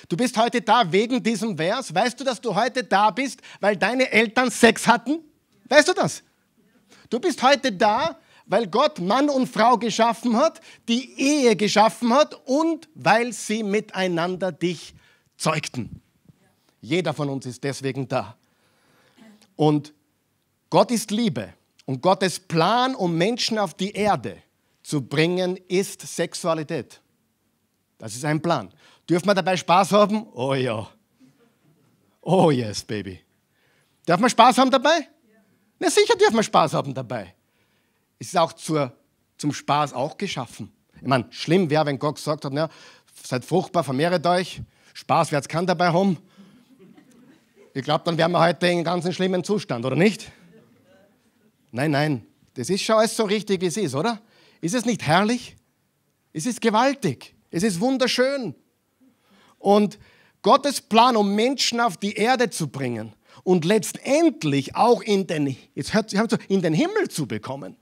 Du bist heute da wegen diesem Vers. Weißt du, dass du heute da bist, weil deine Eltern Sex hatten? Weißt du das? Du bist heute da, weil Gott Mann und Frau geschaffen hat, die Ehe geschaffen hat und weil sie miteinander dich zeugten. Jeder von uns ist deswegen da. Und Gott ist Liebe. Und Gottes Plan, um Menschen auf die Erde zu bringen, ist Sexualität. Das ist ein Plan. Dürfen wir dabei Spaß haben? Oh ja. Oh yes, Baby. Darf man Spaß haben dabei? Ja. Na sicher dürfen wir Spaß haben dabei. Es ist auch zur, zum Spaß auch geschaffen. Ich meine, schlimm wäre, wenn Gott gesagt hat, na, seid fruchtbar, vermehret euch, Spaß wird's kann dabei haben. Ich glaube, dann wären wir heute in einem ganz schlimmen Zustand, oder nicht? Nein, nein, das ist schon alles so richtig, wie es ist, oder? Ist es nicht herrlich? Es ist gewaltig. Es ist wunderschön. Und Gottes Plan, um Menschen auf die Erde zu bringen und letztendlich auch in den, jetzt hört, in den Himmel zu bekommen,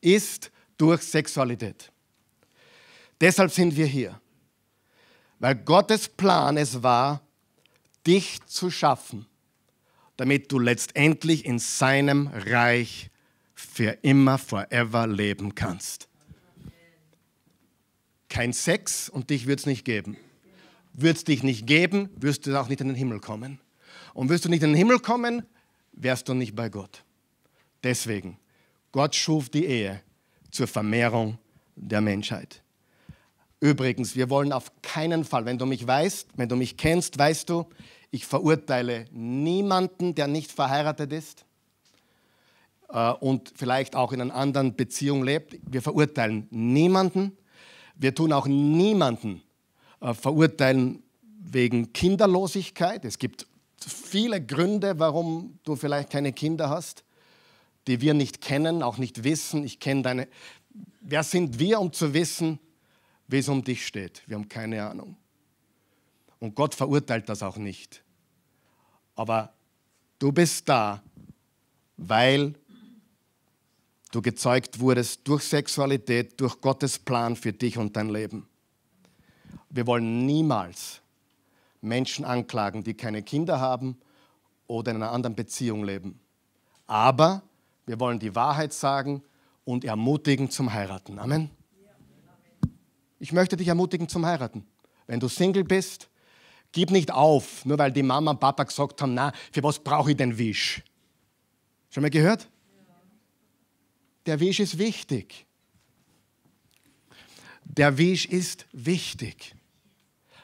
ist durch Sexualität. Deshalb sind wir hier. Weil Gottes Plan es war, dich zu schaffen, damit du letztendlich in seinem Reich bist für immer, forever leben kannst. Kein Sex und dich wird es nicht geben. Wird es dich nicht geben, wirst du auch nicht in den Himmel kommen. Und wirst du nicht in den Himmel kommen, wärst du nicht bei Gott. Deswegen, Gott schuf die Ehe zur Vermehrung der Menschheit. Übrigens, wir wollen auf keinen Fall, wenn du mich weißt, wenn du mich kennst, weißt du, ich verurteile niemanden, der nicht verheiratet ist. Äh, und vielleicht auch in einer anderen Beziehung lebt. Wir verurteilen niemanden. Wir tun auch niemanden äh, verurteilen wegen Kinderlosigkeit. Es gibt viele Gründe, warum du vielleicht keine Kinder hast, die wir nicht kennen, auch nicht wissen. Ich kenne deine. Wer sind wir, um zu wissen, wie es um dich steht? Wir haben keine Ahnung. Und Gott verurteilt das auch nicht. Aber du bist da, weil du gezeugt wurdest durch Sexualität, durch Gottes Plan für dich und dein Leben. Wir wollen niemals Menschen anklagen, die keine Kinder haben oder in einer anderen Beziehung leben. Aber wir wollen die Wahrheit sagen und ermutigen zum Heiraten. Amen. Ich möchte dich ermutigen zum Heiraten. Wenn du Single bist, gib nicht auf, nur weil die Mama und Papa gesagt haben, na, für was brauche ich denn Wisch? Schon mal gehört? Der Weg ist wichtig. Der Weg ist wichtig.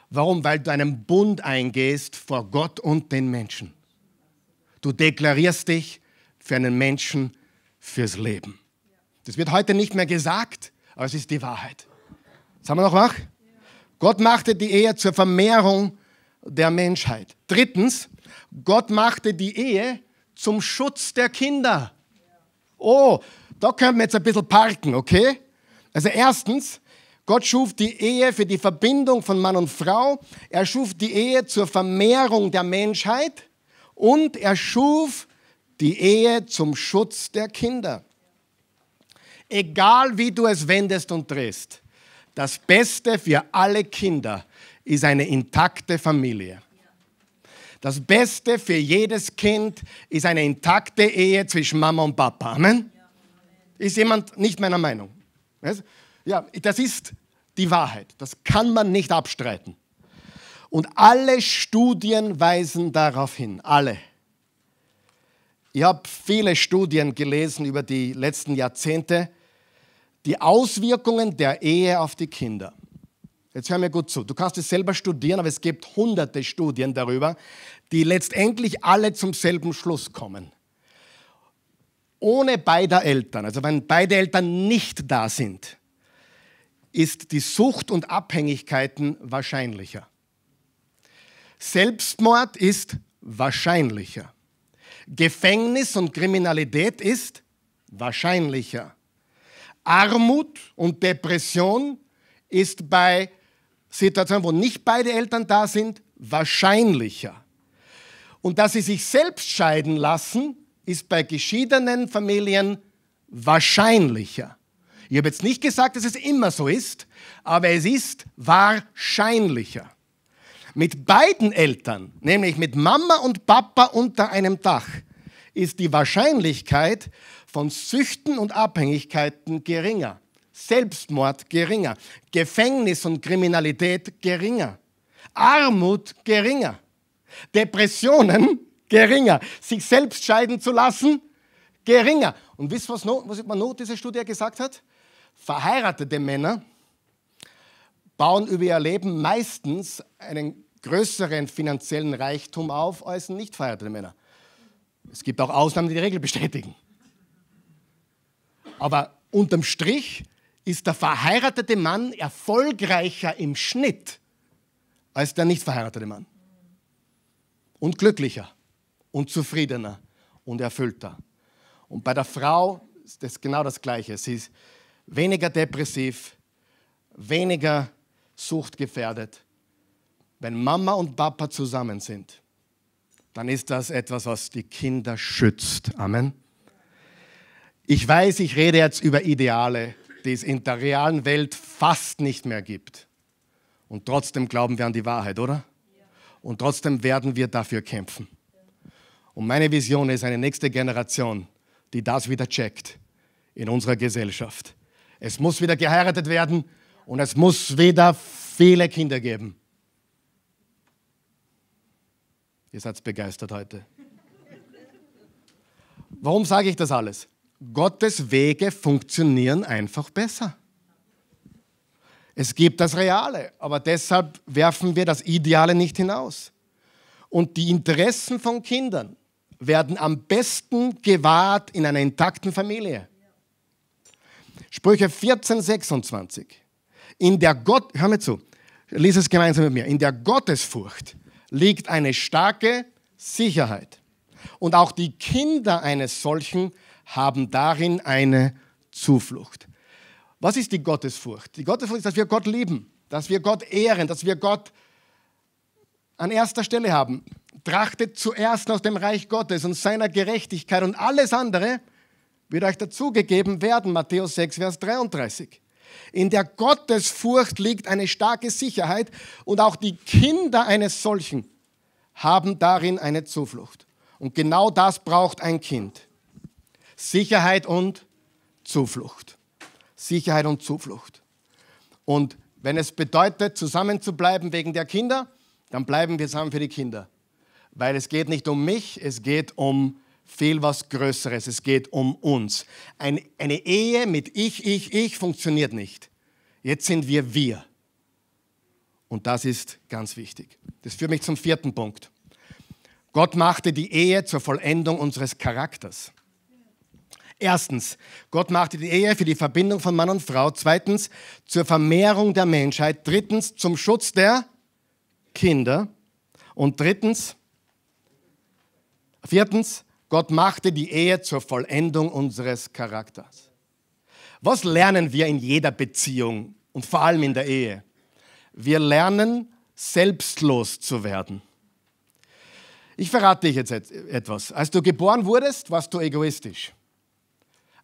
Warum? Weil du einen Bund eingehst vor Gott und den Menschen. Du deklarierst dich für einen Menschen fürs Leben. Das wird heute nicht mehr gesagt, aber es ist die Wahrheit. Sagen wir noch wach? Gott machte die Ehe zur Vermehrung der Menschheit. Drittens, Gott machte die Ehe zum Schutz der Kinder. Oh, da können wir jetzt ein bisschen parken, okay? Also erstens, Gott schuf die Ehe für die Verbindung von Mann und Frau. Er schuf die Ehe zur Vermehrung der Menschheit und er schuf die Ehe zum Schutz der Kinder. Egal wie du es wendest und drehst, das Beste für alle Kinder ist eine intakte Familie. Das Beste für jedes Kind ist eine intakte Ehe zwischen Mama und Papa. Amen ist jemand nicht meiner Meinung. Ja, das ist die Wahrheit. Das kann man nicht abstreiten. Und alle Studien weisen darauf hin. Alle. Ich habe viele Studien gelesen über die letzten Jahrzehnte. Die Auswirkungen der Ehe auf die Kinder. Jetzt hör mir gut zu. Du kannst es selber studieren, aber es gibt hunderte Studien darüber, die letztendlich alle zum selben Schluss kommen ohne beider Eltern, also wenn beide Eltern nicht da sind, ist die Sucht und Abhängigkeiten wahrscheinlicher. Selbstmord ist wahrscheinlicher. Gefängnis und Kriminalität ist wahrscheinlicher. Armut und Depression ist bei Situationen, wo nicht beide Eltern da sind, wahrscheinlicher. Und dass sie sich selbst scheiden lassen, ist bei geschiedenen Familien wahrscheinlicher. Ich habe jetzt nicht gesagt, dass es immer so ist, aber es ist wahrscheinlicher. Mit beiden Eltern, nämlich mit Mama und Papa unter einem Dach, ist die Wahrscheinlichkeit von Süchten und Abhängigkeiten geringer, Selbstmord geringer, Gefängnis und Kriminalität geringer, Armut geringer, Depressionen Geringer. Sich selbst scheiden zu lassen, geringer. Und wisst ihr, was, noch, was man noch diese Studie gesagt hat? Verheiratete Männer bauen über ihr Leben meistens einen größeren finanziellen Reichtum auf als nicht verheiratete Männer. Es gibt auch Ausnahmen, die die Regel bestätigen. Aber unterm Strich ist der verheiratete Mann erfolgreicher im Schnitt als der nicht verheiratete Mann. Und glücklicher und zufriedener und erfüllter. Und bei der Frau ist das genau das Gleiche. Sie ist weniger depressiv, weniger suchtgefährdet. Wenn Mama und Papa zusammen sind, dann ist das etwas, was die Kinder schützt. Amen. Ich weiß, ich rede jetzt über Ideale, die es in der realen Welt fast nicht mehr gibt. Und trotzdem glauben wir an die Wahrheit, oder? Und trotzdem werden wir dafür kämpfen. Und meine Vision ist eine nächste Generation, die das wieder checkt in unserer Gesellschaft. Es muss wieder geheiratet werden und es muss wieder viele Kinder geben. Ihr seid begeistert heute. Warum sage ich das alles? Gottes Wege funktionieren einfach besser. Es gibt das Reale, aber deshalb werfen wir das Ideale nicht hinaus. Und die Interessen von Kindern werden am besten gewahrt in einer intakten Familie. Sprüche 14, 26. In der Gott, hör mir zu, lies es gemeinsam mit mir. In der Gottesfurcht liegt eine starke Sicherheit. Und auch die Kinder eines solchen haben darin eine Zuflucht. Was ist die Gottesfurcht? Die Gottesfurcht ist, dass wir Gott lieben, dass wir Gott ehren, dass wir Gott an erster Stelle haben. Trachtet zuerst nach dem Reich Gottes und seiner Gerechtigkeit und alles andere wird euch dazugegeben werden. Matthäus 6, Vers 33. In der Gottesfurcht liegt eine starke Sicherheit und auch die Kinder eines solchen haben darin eine Zuflucht. Und genau das braucht ein Kind. Sicherheit und Zuflucht. Sicherheit und Zuflucht. Und wenn es bedeutet, zusammenzubleiben wegen der Kinder, dann bleiben wir zusammen für die Kinder weil es geht nicht um mich, es geht um viel was Größeres, es geht um uns. Ein, eine Ehe mit ich, ich, ich funktioniert nicht. Jetzt sind wir wir. Und das ist ganz wichtig. Das führt mich zum vierten Punkt. Gott machte die Ehe zur Vollendung unseres Charakters. Erstens, Gott machte die Ehe für die Verbindung von Mann und Frau. Zweitens, zur Vermehrung der Menschheit. Drittens, zum Schutz der Kinder. Und drittens, Viertens, Gott machte die Ehe zur Vollendung unseres Charakters. Was lernen wir in jeder Beziehung und vor allem in der Ehe? Wir lernen, selbstlos zu werden. Ich verrate dich jetzt etwas. Als du geboren wurdest, warst du egoistisch.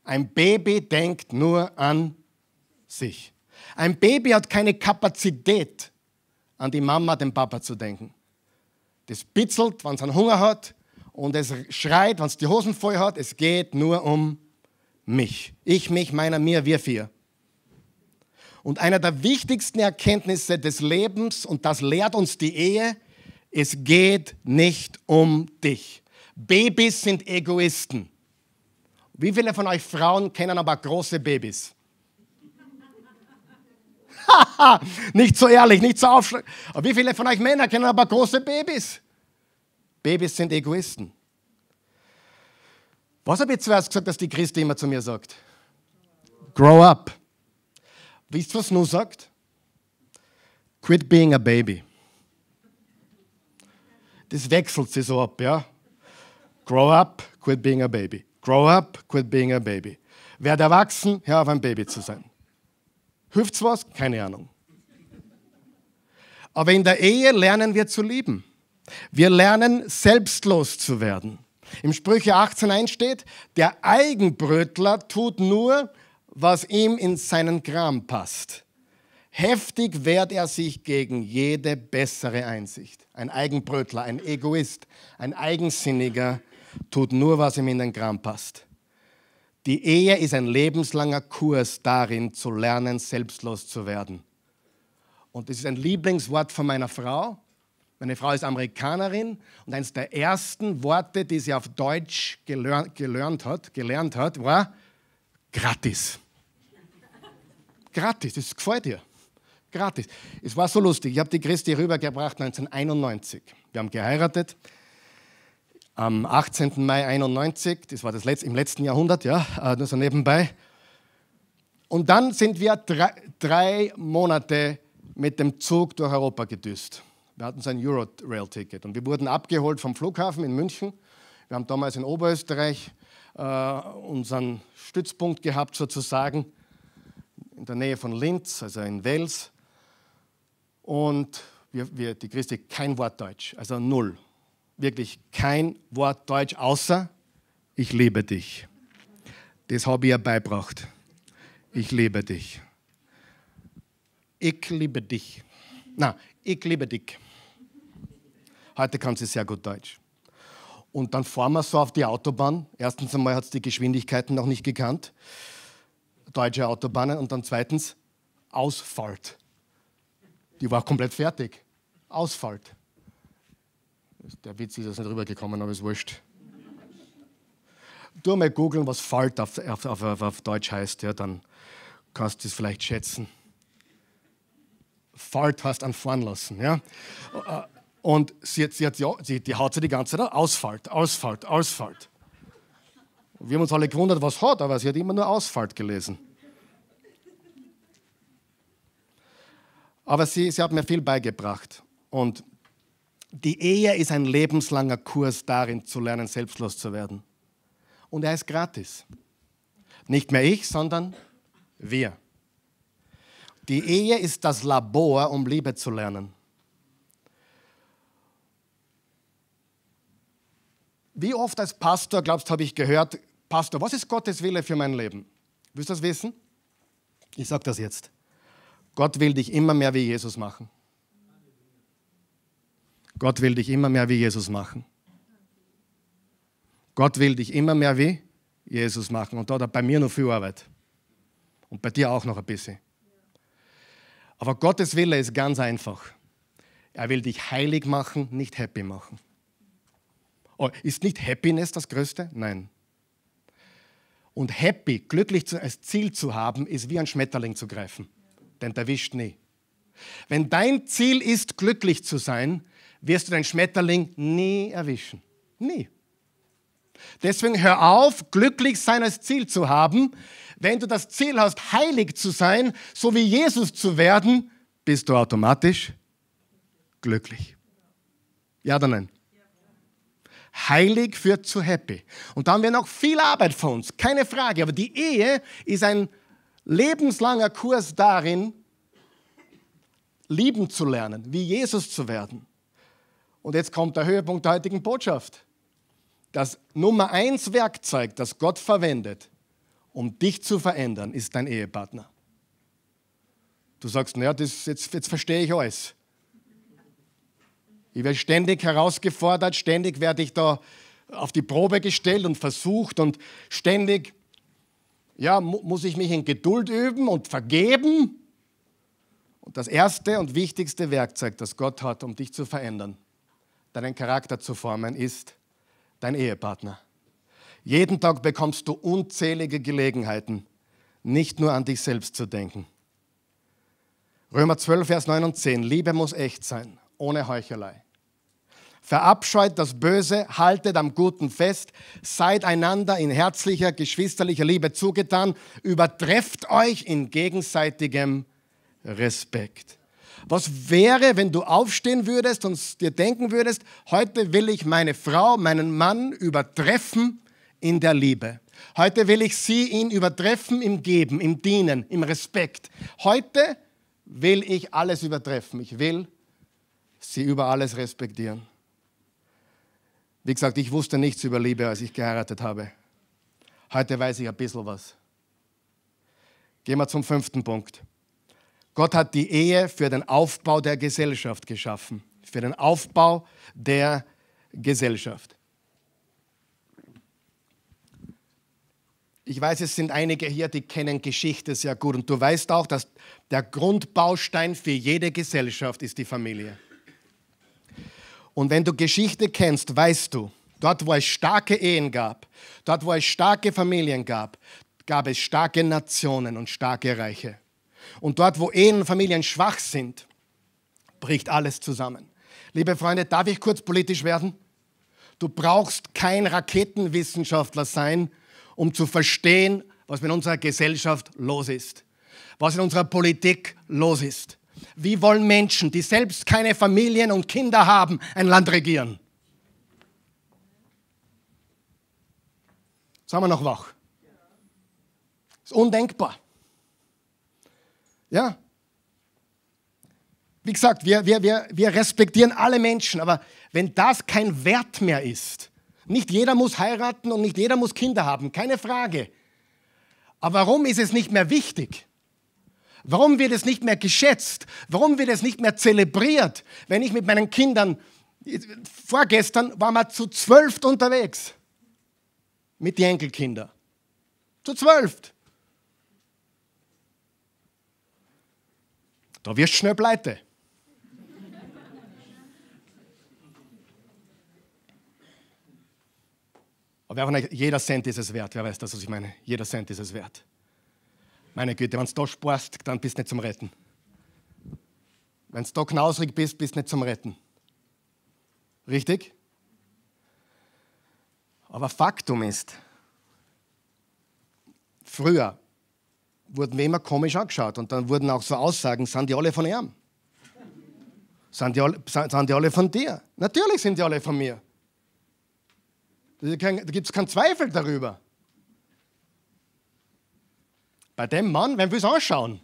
Ein Baby denkt nur an sich. Ein Baby hat keine Kapazität, an die Mama, den Papa zu denken. Das bitzelt, wenn es einen Hunger hat, und es schreit, wenn es die Hosen voll hat, es geht nur um mich. Ich, mich, meiner, mir, wir vier. Und einer der wichtigsten Erkenntnisse des Lebens, und das lehrt uns die Ehe, es geht nicht um dich. Babys sind Egoisten. Wie viele von euch Frauen kennen aber große Babys? nicht so ehrlich, nicht so aufschlag. Wie viele von euch Männer kennen aber große Babys? Babys sind Egoisten. Was habe ich zuerst gesagt, dass die Christi immer zu mir sagt? Grow up. Wisst ihr, was nur sagt? Quit being a baby. Das wechselt sich so ab, ja? Grow up, quit being a baby. Grow up, quit being a baby. Werd erwachsen, hör auf ein Baby zu sein. Hilft's was? Keine Ahnung. Aber in der Ehe lernen wir zu lieben. Wir lernen, selbstlos zu werden. Im Sprüche 18.1 steht, der Eigenbrötler tut nur, was ihm in seinen Kram passt. Heftig wehrt er sich gegen jede bessere Einsicht. Ein Eigenbrötler, ein Egoist, ein Eigensinniger tut nur, was ihm in den Kram passt. Die Ehe ist ein lebenslanger Kurs darin, zu lernen, selbstlos zu werden. Und das ist ein Lieblingswort von meiner Frau, meine Frau ist Amerikanerin und eines der ersten Worte, die sie auf Deutsch gelernt, gelernt hat, gelernt hat, war gratis. gratis, das gefällt dir. Gratis. Es war so lustig. Ich habe die Christi rübergebracht 1991. Wir haben geheiratet am 18. Mai 91. Das war das letzte, im letzten Jahrhundert, ja, äh, nur so nebenbei. Und dann sind wir drei, drei Monate mit dem Zug durch Europa gedüst. Wir hatten so ein Euro-Rail-Ticket und wir wurden abgeholt vom Flughafen in München. Wir haben damals in Oberösterreich äh, unseren Stützpunkt gehabt, sozusagen, in der Nähe von Linz, also in Wels. Und wir, wir, die Christi, kein Wort Deutsch, also null. Wirklich kein Wort Deutsch, außer ich liebe dich. Das habe ich ihr beibracht. Ich liebe dich. Ich liebe dich. Na, ich liebe dich. Heute kann sie sehr gut Deutsch. Und dann fahren wir so auf die Autobahn. Erstens einmal hat sie die Geschwindigkeiten noch nicht gekannt, deutsche Autobahnen. Und dann zweitens Ausfahrt. Die war komplett fertig. Ausfahrt. Der Witz ist jetzt nicht rübergekommen, aber ist wurscht. Du mal googeln, was Falt auf, auf, auf, auf, Deutsch heißt, ja, dann kannst du es vielleicht schätzen. Falt heißt anfahren lassen. Ja? Äh, und sie, sie, hat, ja, sie die haut sie die ganze Zeit Ausfalt, Ausfalt. Ausfahrt. Wir haben uns alle gewundert, was hat, aber sie hat immer nur Ausfalt gelesen. Aber sie, sie hat mir viel beigebracht. Und die Ehe ist ein lebenslanger Kurs darin, zu lernen, selbstlos zu werden. Und er ist gratis. Nicht mehr ich, sondern wir. Die Ehe ist das Labor, um Liebe zu lernen. Wie oft als Pastor, glaubst du, habe ich gehört, Pastor, was ist Gottes Wille für mein Leben? Willst du das wissen? Ich sage das jetzt. Gott will dich immer mehr wie Jesus machen. Gott will dich immer mehr wie Jesus machen. Gott will dich immer mehr wie Jesus machen. Und da hat er bei mir noch viel Arbeit. Und bei dir auch noch ein bisschen. Aber Gottes Wille ist ganz einfach. Er will dich heilig machen, nicht happy machen. Oh, ist nicht Happiness das Größte? Nein. Und happy, glücklich als Ziel zu haben, ist wie ein Schmetterling zu greifen. Denn der wischt nie. Wenn dein Ziel ist, glücklich zu sein, wirst du deinen Schmetterling nie erwischen. Nie. Deswegen hör auf, glücklich sein als Ziel zu haben. Wenn du das Ziel hast, heilig zu sein, so wie Jesus zu werden, bist du automatisch glücklich. Ja oder nein? Heilig führt zu happy. Und da haben wir noch viel Arbeit vor uns, keine Frage. Aber die Ehe ist ein lebenslanger Kurs darin, lieben zu lernen, wie Jesus zu werden. Und jetzt kommt der Höhepunkt der heutigen Botschaft. Das Nummer eins Werkzeug, das Gott verwendet, um dich zu verändern, ist dein Ehepartner. Du sagst, naja, das, jetzt, jetzt verstehe ich alles. Ich werde ständig herausgefordert, ständig werde ich da auf die Probe gestellt und versucht und ständig ja, mu muss ich mich in Geduld üben und vergeben. Und das erste und wichtigste Werkzeug, das Gott hat, um dich zu verändern, deinen Charakter zu formen, ist dein Ehepartner. Jeden Tag bekommst du unzählige Gelegenheiten, nicht nur an dich selbst zu denken. Römer 12, Vers 9 und 10. Liebe muss echt sein, ohne Heuchelei. Verabscheut das Böse, haltet am Guten fest, seid einander in herzlicher, geschwisterlicher Liebe zugetan, übertrefft euch in gegenseitigem Respekt. Was wäre, wenn du aufstehen würdest und dir denken würdest, heute will ich meine Frau, meinen Mann übertreffen in der Liebe. Heute will ich sie, ihn übertreffen im Geben, im Dienen, im Respekt. Heute will ich alles übertreffen. Ich will sie über alles respektieren. Wie gesagt, ich wusste nichts über Liebe, als ich geheiratet habe. Heute weiß ich ein bisschen was. Gehen wir zum fünften Punkt. Gott hat die Ehe für den Aufbau der Gesellschaft geschaffen. Für den Aufbau der Gesellschaft. Ich weiß, es sind einige hier, die kennen Geschichte sehr gut. Und du weißt auch, dass der Grundbaustein für jede Gesellschaft ist die Familie. Und wenn du Geschichte kennst, weißt du, dort wo es starke Ehen gab, dort wo es starke Familien gab, gab es starke Nationen und starke Reiche. Und dort wo Ehen und Familien schwach sind, bricht alles zusammen. Liebe Freunde, darf ich kurz politisch werden? Du brauchst kein Raketenwissenschaftler sein, um zu verstehen, was mit unserer Gesellschaft los ist, was in unserer Politik los ist. Wie wollen Menschen, die selbst keine Familien und Kinder haben, ein Land regieren? Sind wir noch wach. Ist undenkbar. Ja? Wie gesagt, wir, wir, wir, wir respektieren alle Menschen, aber wenn das kein Wert mehr ist, nicht jeder muss heiraten und nicht jeder muss Kinder haben, keine Frage. Aber warum ist es nicht mehr wichtig? Warum wird es nicht mehr geschätzt? Warum wird es nicht mehr zelebriert? Wenn ich mit meinen Kindern, vorgestern waren wir zu zwölf unterwegs mit den Enkelkindern. Zu zwölf. Da wirst du schnell pleite. Aber jeder Cent ist es wert. Wer weiß das, was ich meine? Jeder Cent ist es wert. Meine Güte, wenn du da sparst, dann bist du nicht zum Retten. Wenn du da knausrig bist, bist du nicht zum Retten. Richtig? Aber Faktum ist, früher wurden wir immer komisch angeschaut und dann wurden auch so Aussagen, sind die alle von ihm? Sind die alle, sind die alle von dir? Natürlich sind die alle von mir. Da gibt es keinen Zweifel darüber. Bei dem Mann, wenn wir es anschauen.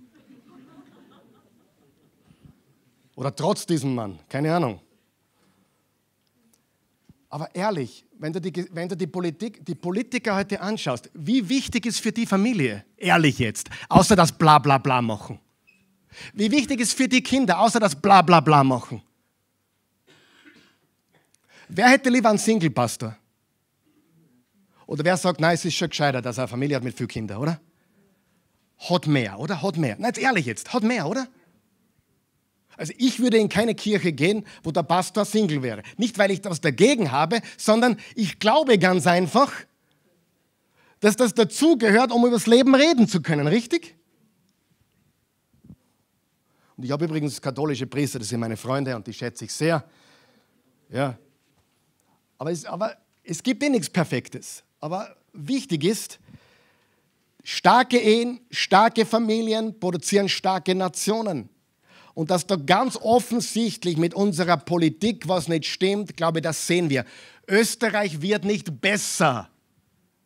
Oder trotz diesem Mann, keine Ahnung. Aber ehrlich, wenn du, die, wenn du die, Politik, die Politiker heute anschaust, wie wichtig ist für die Familie, ehrlich jetzt, außer das Blablabla Bla, Bla machen? Wie wichtig ist für die Kinder, außer das Blablabla Bla, Bla machen? Wer hätte lieber einen Single-Pastor? Oder wer sagt, nein, es ist schon gescheiter, dass er eine Familie hat mit vielen Kindern, oder? hat mehr, oder? Hat mehr. Na, jetzt ehrlich jetzt, hat mehr, oder? Also ich würde in keine Kirche gehen, wo der Pastor Single wäre. Nicht, weil ich das dagegen habe, sondern ich glaube ganz einfach, dass das dazugehört, um über das Leben reden zu können, richtig? Und ich habe übrigens katholische Priester, das sind meine Freunde und die schätze ich sehr. Ja. Aber es, aber es gibt eh nichts Perfektes. Aber wichtig ist, Starke Ehen, starke Familien produzieren starke Nationen. Und dass da ganz offensichtlich mit unserer Politik was nicht stimmt, glaube ich, das sehen wir. Österreich wird nicht besser,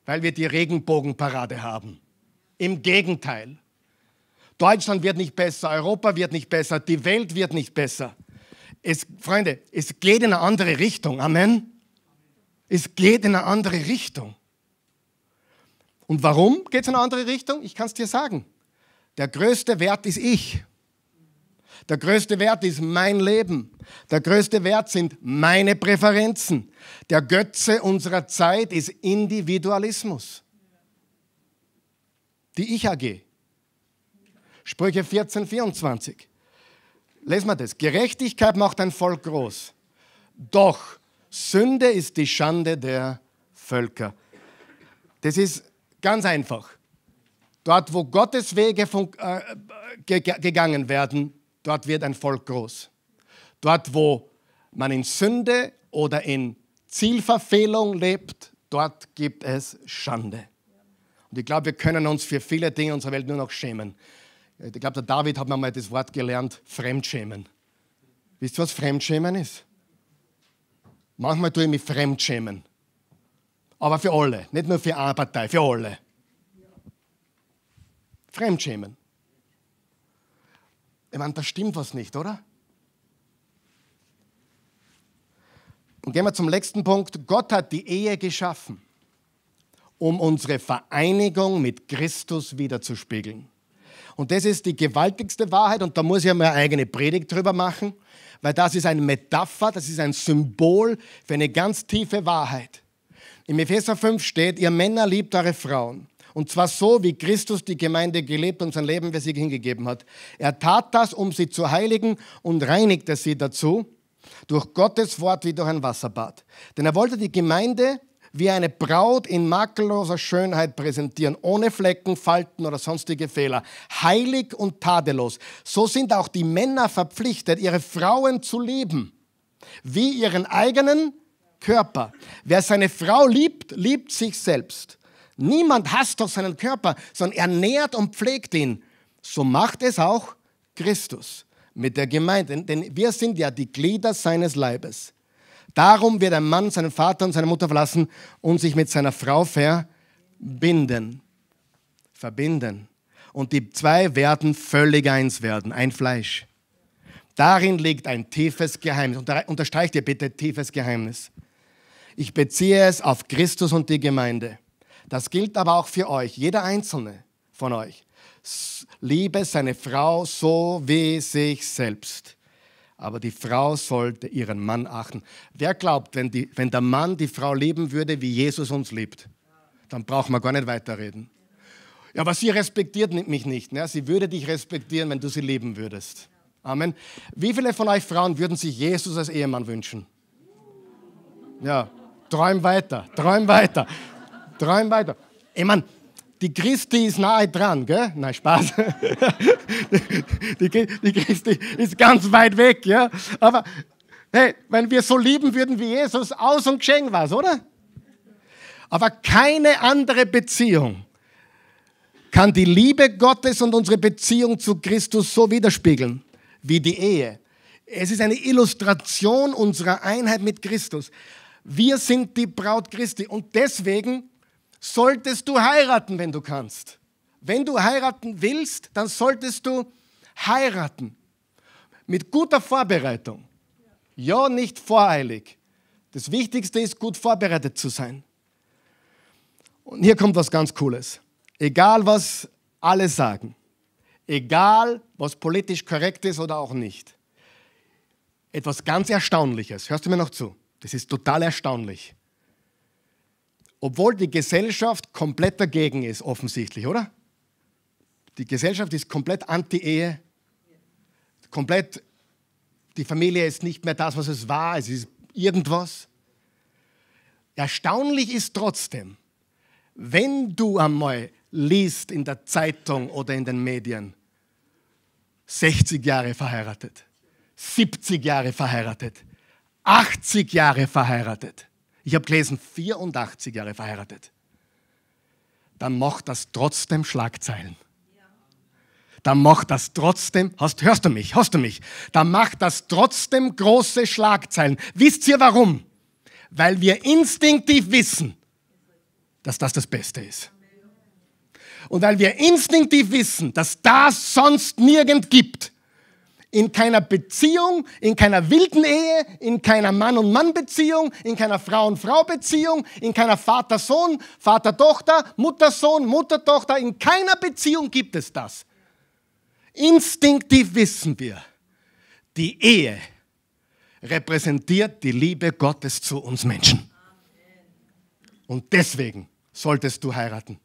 weil wir die Regenbogenparade haben. Im Gegenteil. Deutschland wird nicht besser, Europa wird nicht besser, die Welt wird nicht besser. Es, Freunde, es geht in eine andere Richtung. Amen. Es geht in eine andere Richtung. Und warum geht es in eine andere Richtung? Ich kann es dir sagen. Der größte Wert ist ich. Der größte Wert ist mein Leben. Der größte Wert sind meine Präferenzen. Der Götze unserer Zeit ist Individualismus. Die Ich-AG. Sprüche 14, 24. Lesen wir das. Gerechtigkeit macht ein Volk groß. Doch Sünde ist die Schande der Völker. Das ist Ganz einfach. Dort, wo Gottes Wege äh, gegangen werden, dort wird ein Volk groß. Dort, wo man in Sünde oder in Zielverfehlung lebt, dort gibt es Schande. Und ich glaube, wir können uns für viele Dinge unserer Welt nur noch schämen. Ich glaube, der David hat mir mal das Wort gelernt, Fremdschämen. Wisst ihr, was Fremdschämen ist? Manchmal tue ich mich fremdschämen. Aber für alle, nicht nur für eine Partei, für alle. Fremdschämen. Ich meine, da stimmt was nicht, oder? Und gehen wir zum letzten Punkt. Gott hat die Ehe geschaffen, um unsere Vereinigung mit Christus wiederzuspiegeln. Und das ist die gewaltigste Wahrheit und da muss ich mir eine eigene Predigt drüber machen, weil das ist eine Metapher, das ist ein Symbol für eine ganz tiefe Wahrheit. Im Epheser 5 steht, ihr Männer liebt eure Frauen. Und zwar so, wie Christus die Gemeinde gelebt und sein Leben für sie hingegeben hat. Er tat das, um sie zu heiligen und reinigte sie dazu durch Gottes Wort wie durch ein Wasserbad. Denn er wollte die Gemeinde wie eine Braut in makelloser Schönheit präsentieren, ohne Flecken, Falten oder sonstige Fehler, heilig und tadellos. So sind auch die Männer verpflichtet, ihre Frauen zu lieben, wie ihren eigenen Körper. Wer seine Frau liebt, liebt sich selbst. Niemand hasst doch seinen Körper, sondern er nährt und pflegt ihn. So macht es auch Christus mit der Gemeinde, denn wir sind ja die Glieder seines Leibes. Darum wird ein Mann seinen Vater und seine Mutter verlassen und sich mit seiner Frau verbinden. Verbinden. Und die zwei werden völlig eins werden, ein Fleisch. Darin liegt ein tiefes Geheimnis. Unterstreicht ihr bitte tiefes Geheimnis. Ich beziehe es auf Christus und die Gemeinde. Das gilt aber auch für euch, jeder einzelne von euch. Liebe seine Frau so wie sich selbst. Aber die Frau sollte ihren Mann achten. Wer glaubt, wenn, die, wenn der Mann die Frau lieben würde, wie Jesus uns liebt, dann braucht man gar nicht weiterreden. Ja, aber sie respektiert mich nicht. Ne? Sie würde dich respektieren, wenn du sie lieben würdest. Amen. Wie viele von euch Frauen würden sich Jesus als Ehemann wünschen? Ja, Träum weiter, träum weiter, träum weiter. Ich meine, die Christi ist nahe dran, gell? Nein, Spaß. Die, die Christi ist ganz weit weg, ja? Aber hey, wenn wir so lieben würden wie Jesus, aus und geschenkt was, oder? Aber keine andere Beziehung kann die Liebe Gottes und unsere Beziehung zu Christus so widerspiegeln wie die Ehe. Es ist eine Illustration unserer Einheit mit Christus. Wir sind die Braut Christi und deswegen solltest du heiraten, wenn du kannst. Wenn du heiraten willst, dann solltest du heiraten. Mit guter Vorbereitung. Ja, nicht voreilig. Das Wichtigste ist, gut vorbereitet zu sein. Und hier kommt was ganz Cooles. Egal, was alle sagen, egal, was politisch korrekt ist oder auch nicht. Etwas ganz Erstaunliches. Hörst du mir noch zu? Das ist total erstaunlich. Obwohl die Gesellschaft komplett dagegen ist, offensichtlich, oder? Die Gesellschaft ist komplett anti-Ehe, komplett, die Familie ist nicht mehr das, was es war, es ist irgendwas. Erstaunlich ist trotzdem, wenn du einmal liest in der Zeitung oder in den Medien, 60 Jahre verheiratet, 70 Jahre verheiratet, 80 Jahre verheiratet. Ich habe gelesen, 84 Jahre verheiratet. Dann macht das trotzdem Schlagzeilen. Dann macht das trotzdem, hast, hörst du mich, hörst du mich, dann macht das trotzdem große Schlagzeilen. Wisst ihr warum? Weil wir instinktiv wissen, dass das das Beste ist. Und weil wir instinktiv wissen, dass das sonst nirgend gibt in keiner Beziehung, in keiner wilden Ehe, in keiner Mann- und Mann-Beziehung, in keiner Frau- und Frau-Beziehung, in keiner Vater-Sohn, Vater-Tochter, Mutter-Sohn, Mutter-Tochter, in keiner Beziehung gibt es das. Instinktiv wissen wir, die Ehe repräsentiert die Liebe Gottes zu uns Menschen. Und deswegen solltest du heiraten.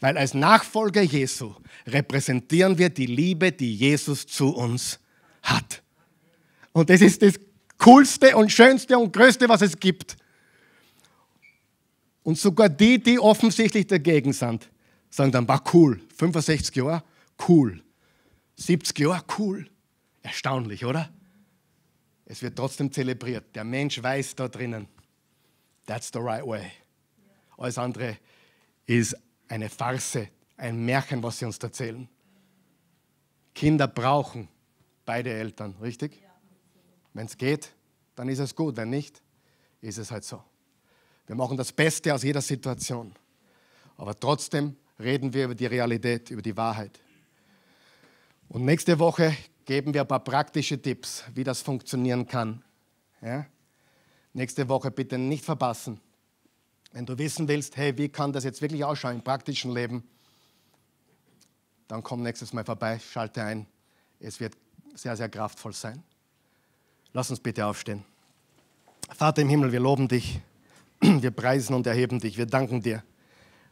Weil als Nachfolger Jesu repräsentieren wir die Liebe, die Jesus zu uns hat hat. Und das ist das Coolste und Schönste und Größte, was es gibt. Und sogar die, die offensichtlich dagegen sind, sagen dann, war cool, 65 Jahre, cool, 70 Jahre, cool. Erstaunlich, oder? Es wird trotzdem zelebriert. Der Mensch weiß da drinnen, that's the right way. Alles andere ist eine Farce, ein Märchen, was sie uns erzählen. Kinder brauchen Beide Eltern, richtig? Wenn es geht, dann ist es gut. Wenn nicht, ist es halt so. Wir machen das Beste aus jeder Situation. Aber trotzdem reden wir über die Realität, über die Wahrheit. Und nächste Woche geben wir ein paar praktische Tipps, wie das funktionieren kann. Ja? Nächste Woche bitte nicht verpassen. Wenn du wissen willst, hey, wie kann das jetzt wirklich ausschauen im praktischen Leben, dann komm nächstes Mal vorbei, schalte ein. Es wird sehr, sehr kraftvoll sein. Lass uns bitte aufstehen. Vater im Himmel, wir loben dich, wir preisen und erheben dich, wir danken dir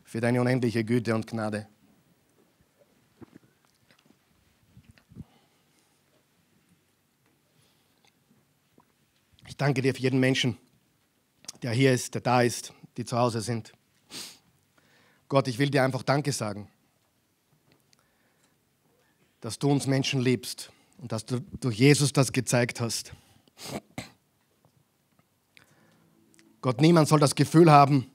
für deine unendliche Güte und Gnade. Ich danke dir für jeden Menschen, der hier ist, der da ist, die zu Hause sind. Gott, ich will dir einfach Danke sagen, dass du uns Menschen liebst und dass du durch Jesus das gezeigt hast. Gott, niemand soll das Gefühl haben,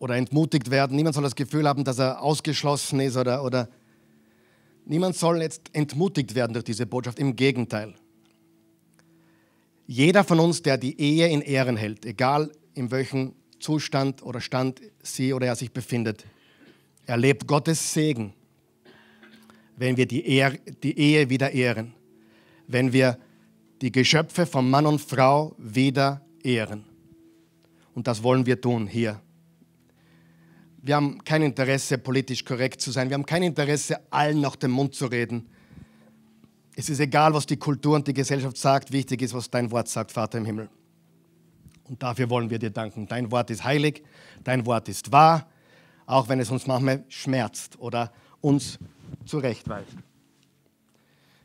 oder entmutigt werden, niemand soll das Gefühl haben, dass er ausgeschlossen ist oder, oder niemand soll jetzt entmutigt werden durch diese Botschaft. Im Gegenteil. Jeder von uns, der die Ehe in Ehren hält, egal in welchem Zustand oder Stand sie oder er sich befindet. Erlebt Gottes Segen, wenn wir die Ehe, die Ehe wieder ehren, wenn wir die Geschöpfe von Mann und Frau wieder ehren. Und das wollen wir tun hier. Wir haben kein Interesse, politisch korrekt zu sein. Wir haben kein Interesse, allen nach dem Mund zu reden. Es ist egal, was die Kultur und die Gesellschaft sagt. Wichtig ist, was dein Wort sagt, Vater im Himmel. Und dafür wollen wir dir danken. Dein Wort ist heilig, dein Wort ist wahr, auch wenn es uns manchmal schmerzt oder uns zurechtweist.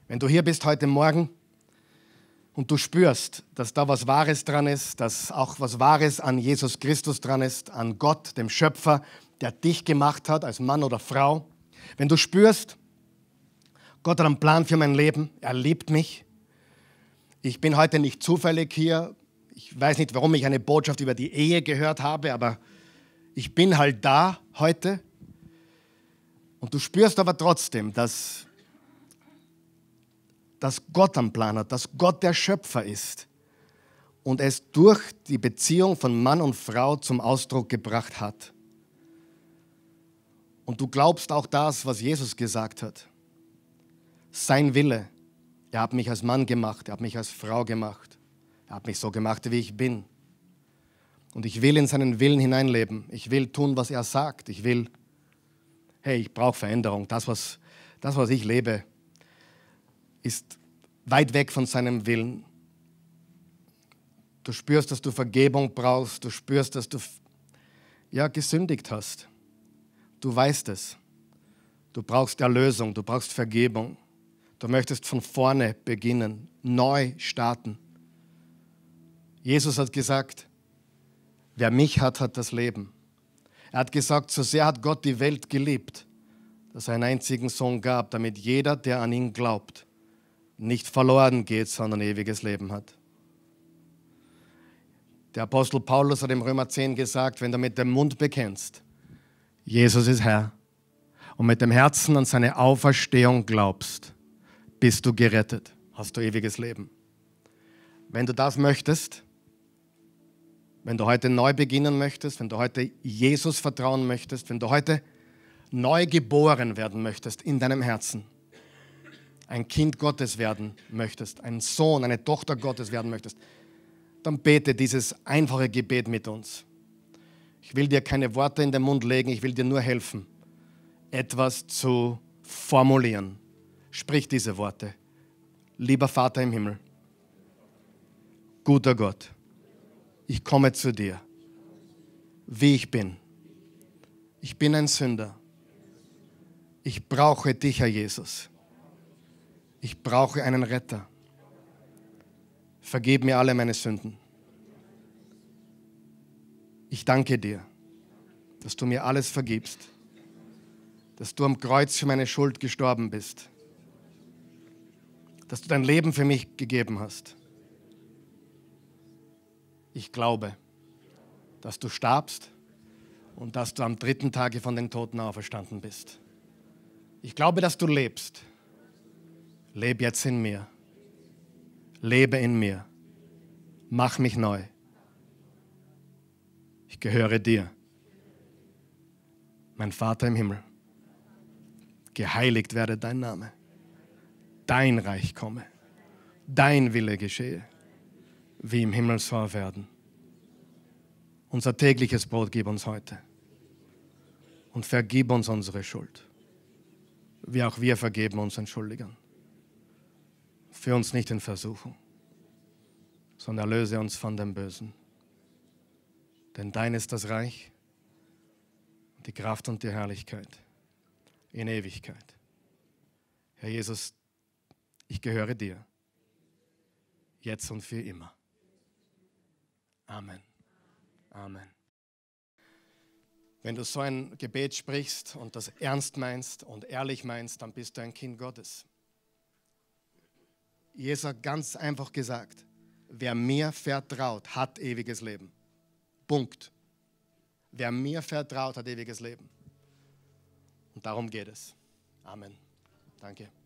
Wenn du hier bist heute Morgen und du spürst, dass da was Wahres dran ist, dass auch was Wahres an Jesus Christus dran ist, an Gott, dem Schöpfer, der dich gemacht hat als Mann oder Frau, wenn du spürst, Gott hat einen Plan für mein Leben, er liebt mich, ich bin heute nicht zufällig hier, ich weiß nicht, warum ich eine Botschaft über die Ehe gehört habe, aber ich bin halt da heute. Und du spürst aber trotzdem, dass, dass Gott am Plan hat, dass Gott der Schöpfer ist und es durch die Beziehung von Mann und Frau zum Ausdruck gebracht hat. Und du glaubst auch das, was Jesus gesagt hat. Sein Wille. Er hat mich als Mann gemacht, er hat mich als Frau gemacht. Er hat mich so gemacht, wie ich bin. Und ich will in seinen Willen hineinleben. Ich will tun, was er sagt. Ich will, hey, ich brauche Veränderung. Das was, das, was ich lebe, ist weit weg von seinem Willen. Du spürst, dass du Vergebung brauchst. Du spürst, dass du ja, gesündigt hast. Du weißt es. Du brauchst Erlösung. Du brauchst Vergebung. Du möchtest von vorne beginnen, neu starten. Jesus hat gesagt, wer mich hat, hat das Leben. Er hat gesagt, so sehr hat Gott die Welt geliebt, dass er einen einzigen Sohn gab, damit jeder, der an ihn glaubt, nicht verloren geht, sondern ewiges Leben hat. Der Apostel Paulus hat im Römer 10 gesagt, wenn du mit dem Mund bekennst, Jesus ist Herr, und mit dem Herzen an seine Auferstehung glaubst, bist du gerettet, hast du ewiges Leben. Wenn du das möchtest, wenn du heute neu beginnen möchtest, wenn du heute Jesus vertrauen möchtest, wenn du heute neu geboren werden möchtest in deinem Herzen, ein Kind Gottes werden möchtest, ein Sohn, eine Tochter Gottes werden möchtest, dann bete dieses einfache Gebet mit uns. Ich will dir keine Worte in den Mund legen, ich will dir nur helfen, etwas zu formulieren. Sprich diese Worte. Lieber Vater im Himmel, guter Gott ich komme zu dir, wie ich bin. Ich bin ein Sünder. Ich brauche dich, Herr Jesus. Ich brauche einen Retter. Vergib mir alle meine Sünden. Ich danke dir, dass du mir alles vergibst, dass du am Kreuz für meine Schuld gestorben bist, dass du dein Leben für mich gegeben hast ich glaube, dass du starbst und dass du am dritten Tage von den Toten auferstanden bist. Ich glaube, dass du lebst. Leb jetzt in mir. Lebe in mir. Mach mich neu. Ich gehöre dir. Mein Vater im Himmel. Geheiligt werde dein Name. Dein Reich komme. Dein Wille geschehe wie im Himmel sein werden. Unser tägliches Brot gib uns heute und vergib uns unsere Schuld, wie auch wir vergeben uns Entschuldigern. Führ uns nicht in Versuchung, sondern erlöse uns von dem Bösen. Denn dein ist das Reich, die Kraft und die Herrlichkeit in Ewigkeit. Herr Jesus, ich gehöre dir, jetzt und für immer. Amen. Amen. Wenn du so ein Gebet sprichst und das ernst meinst und ehrlich meinst, dann bist du ein Kind Gottes. Jesus hat ganz einfach gesagt, wer mir vertraut, hat ewiges Leben. Punkt. Wer mir vertraut, hat ewiges Leben. Und darum geht es. Amen. Danke.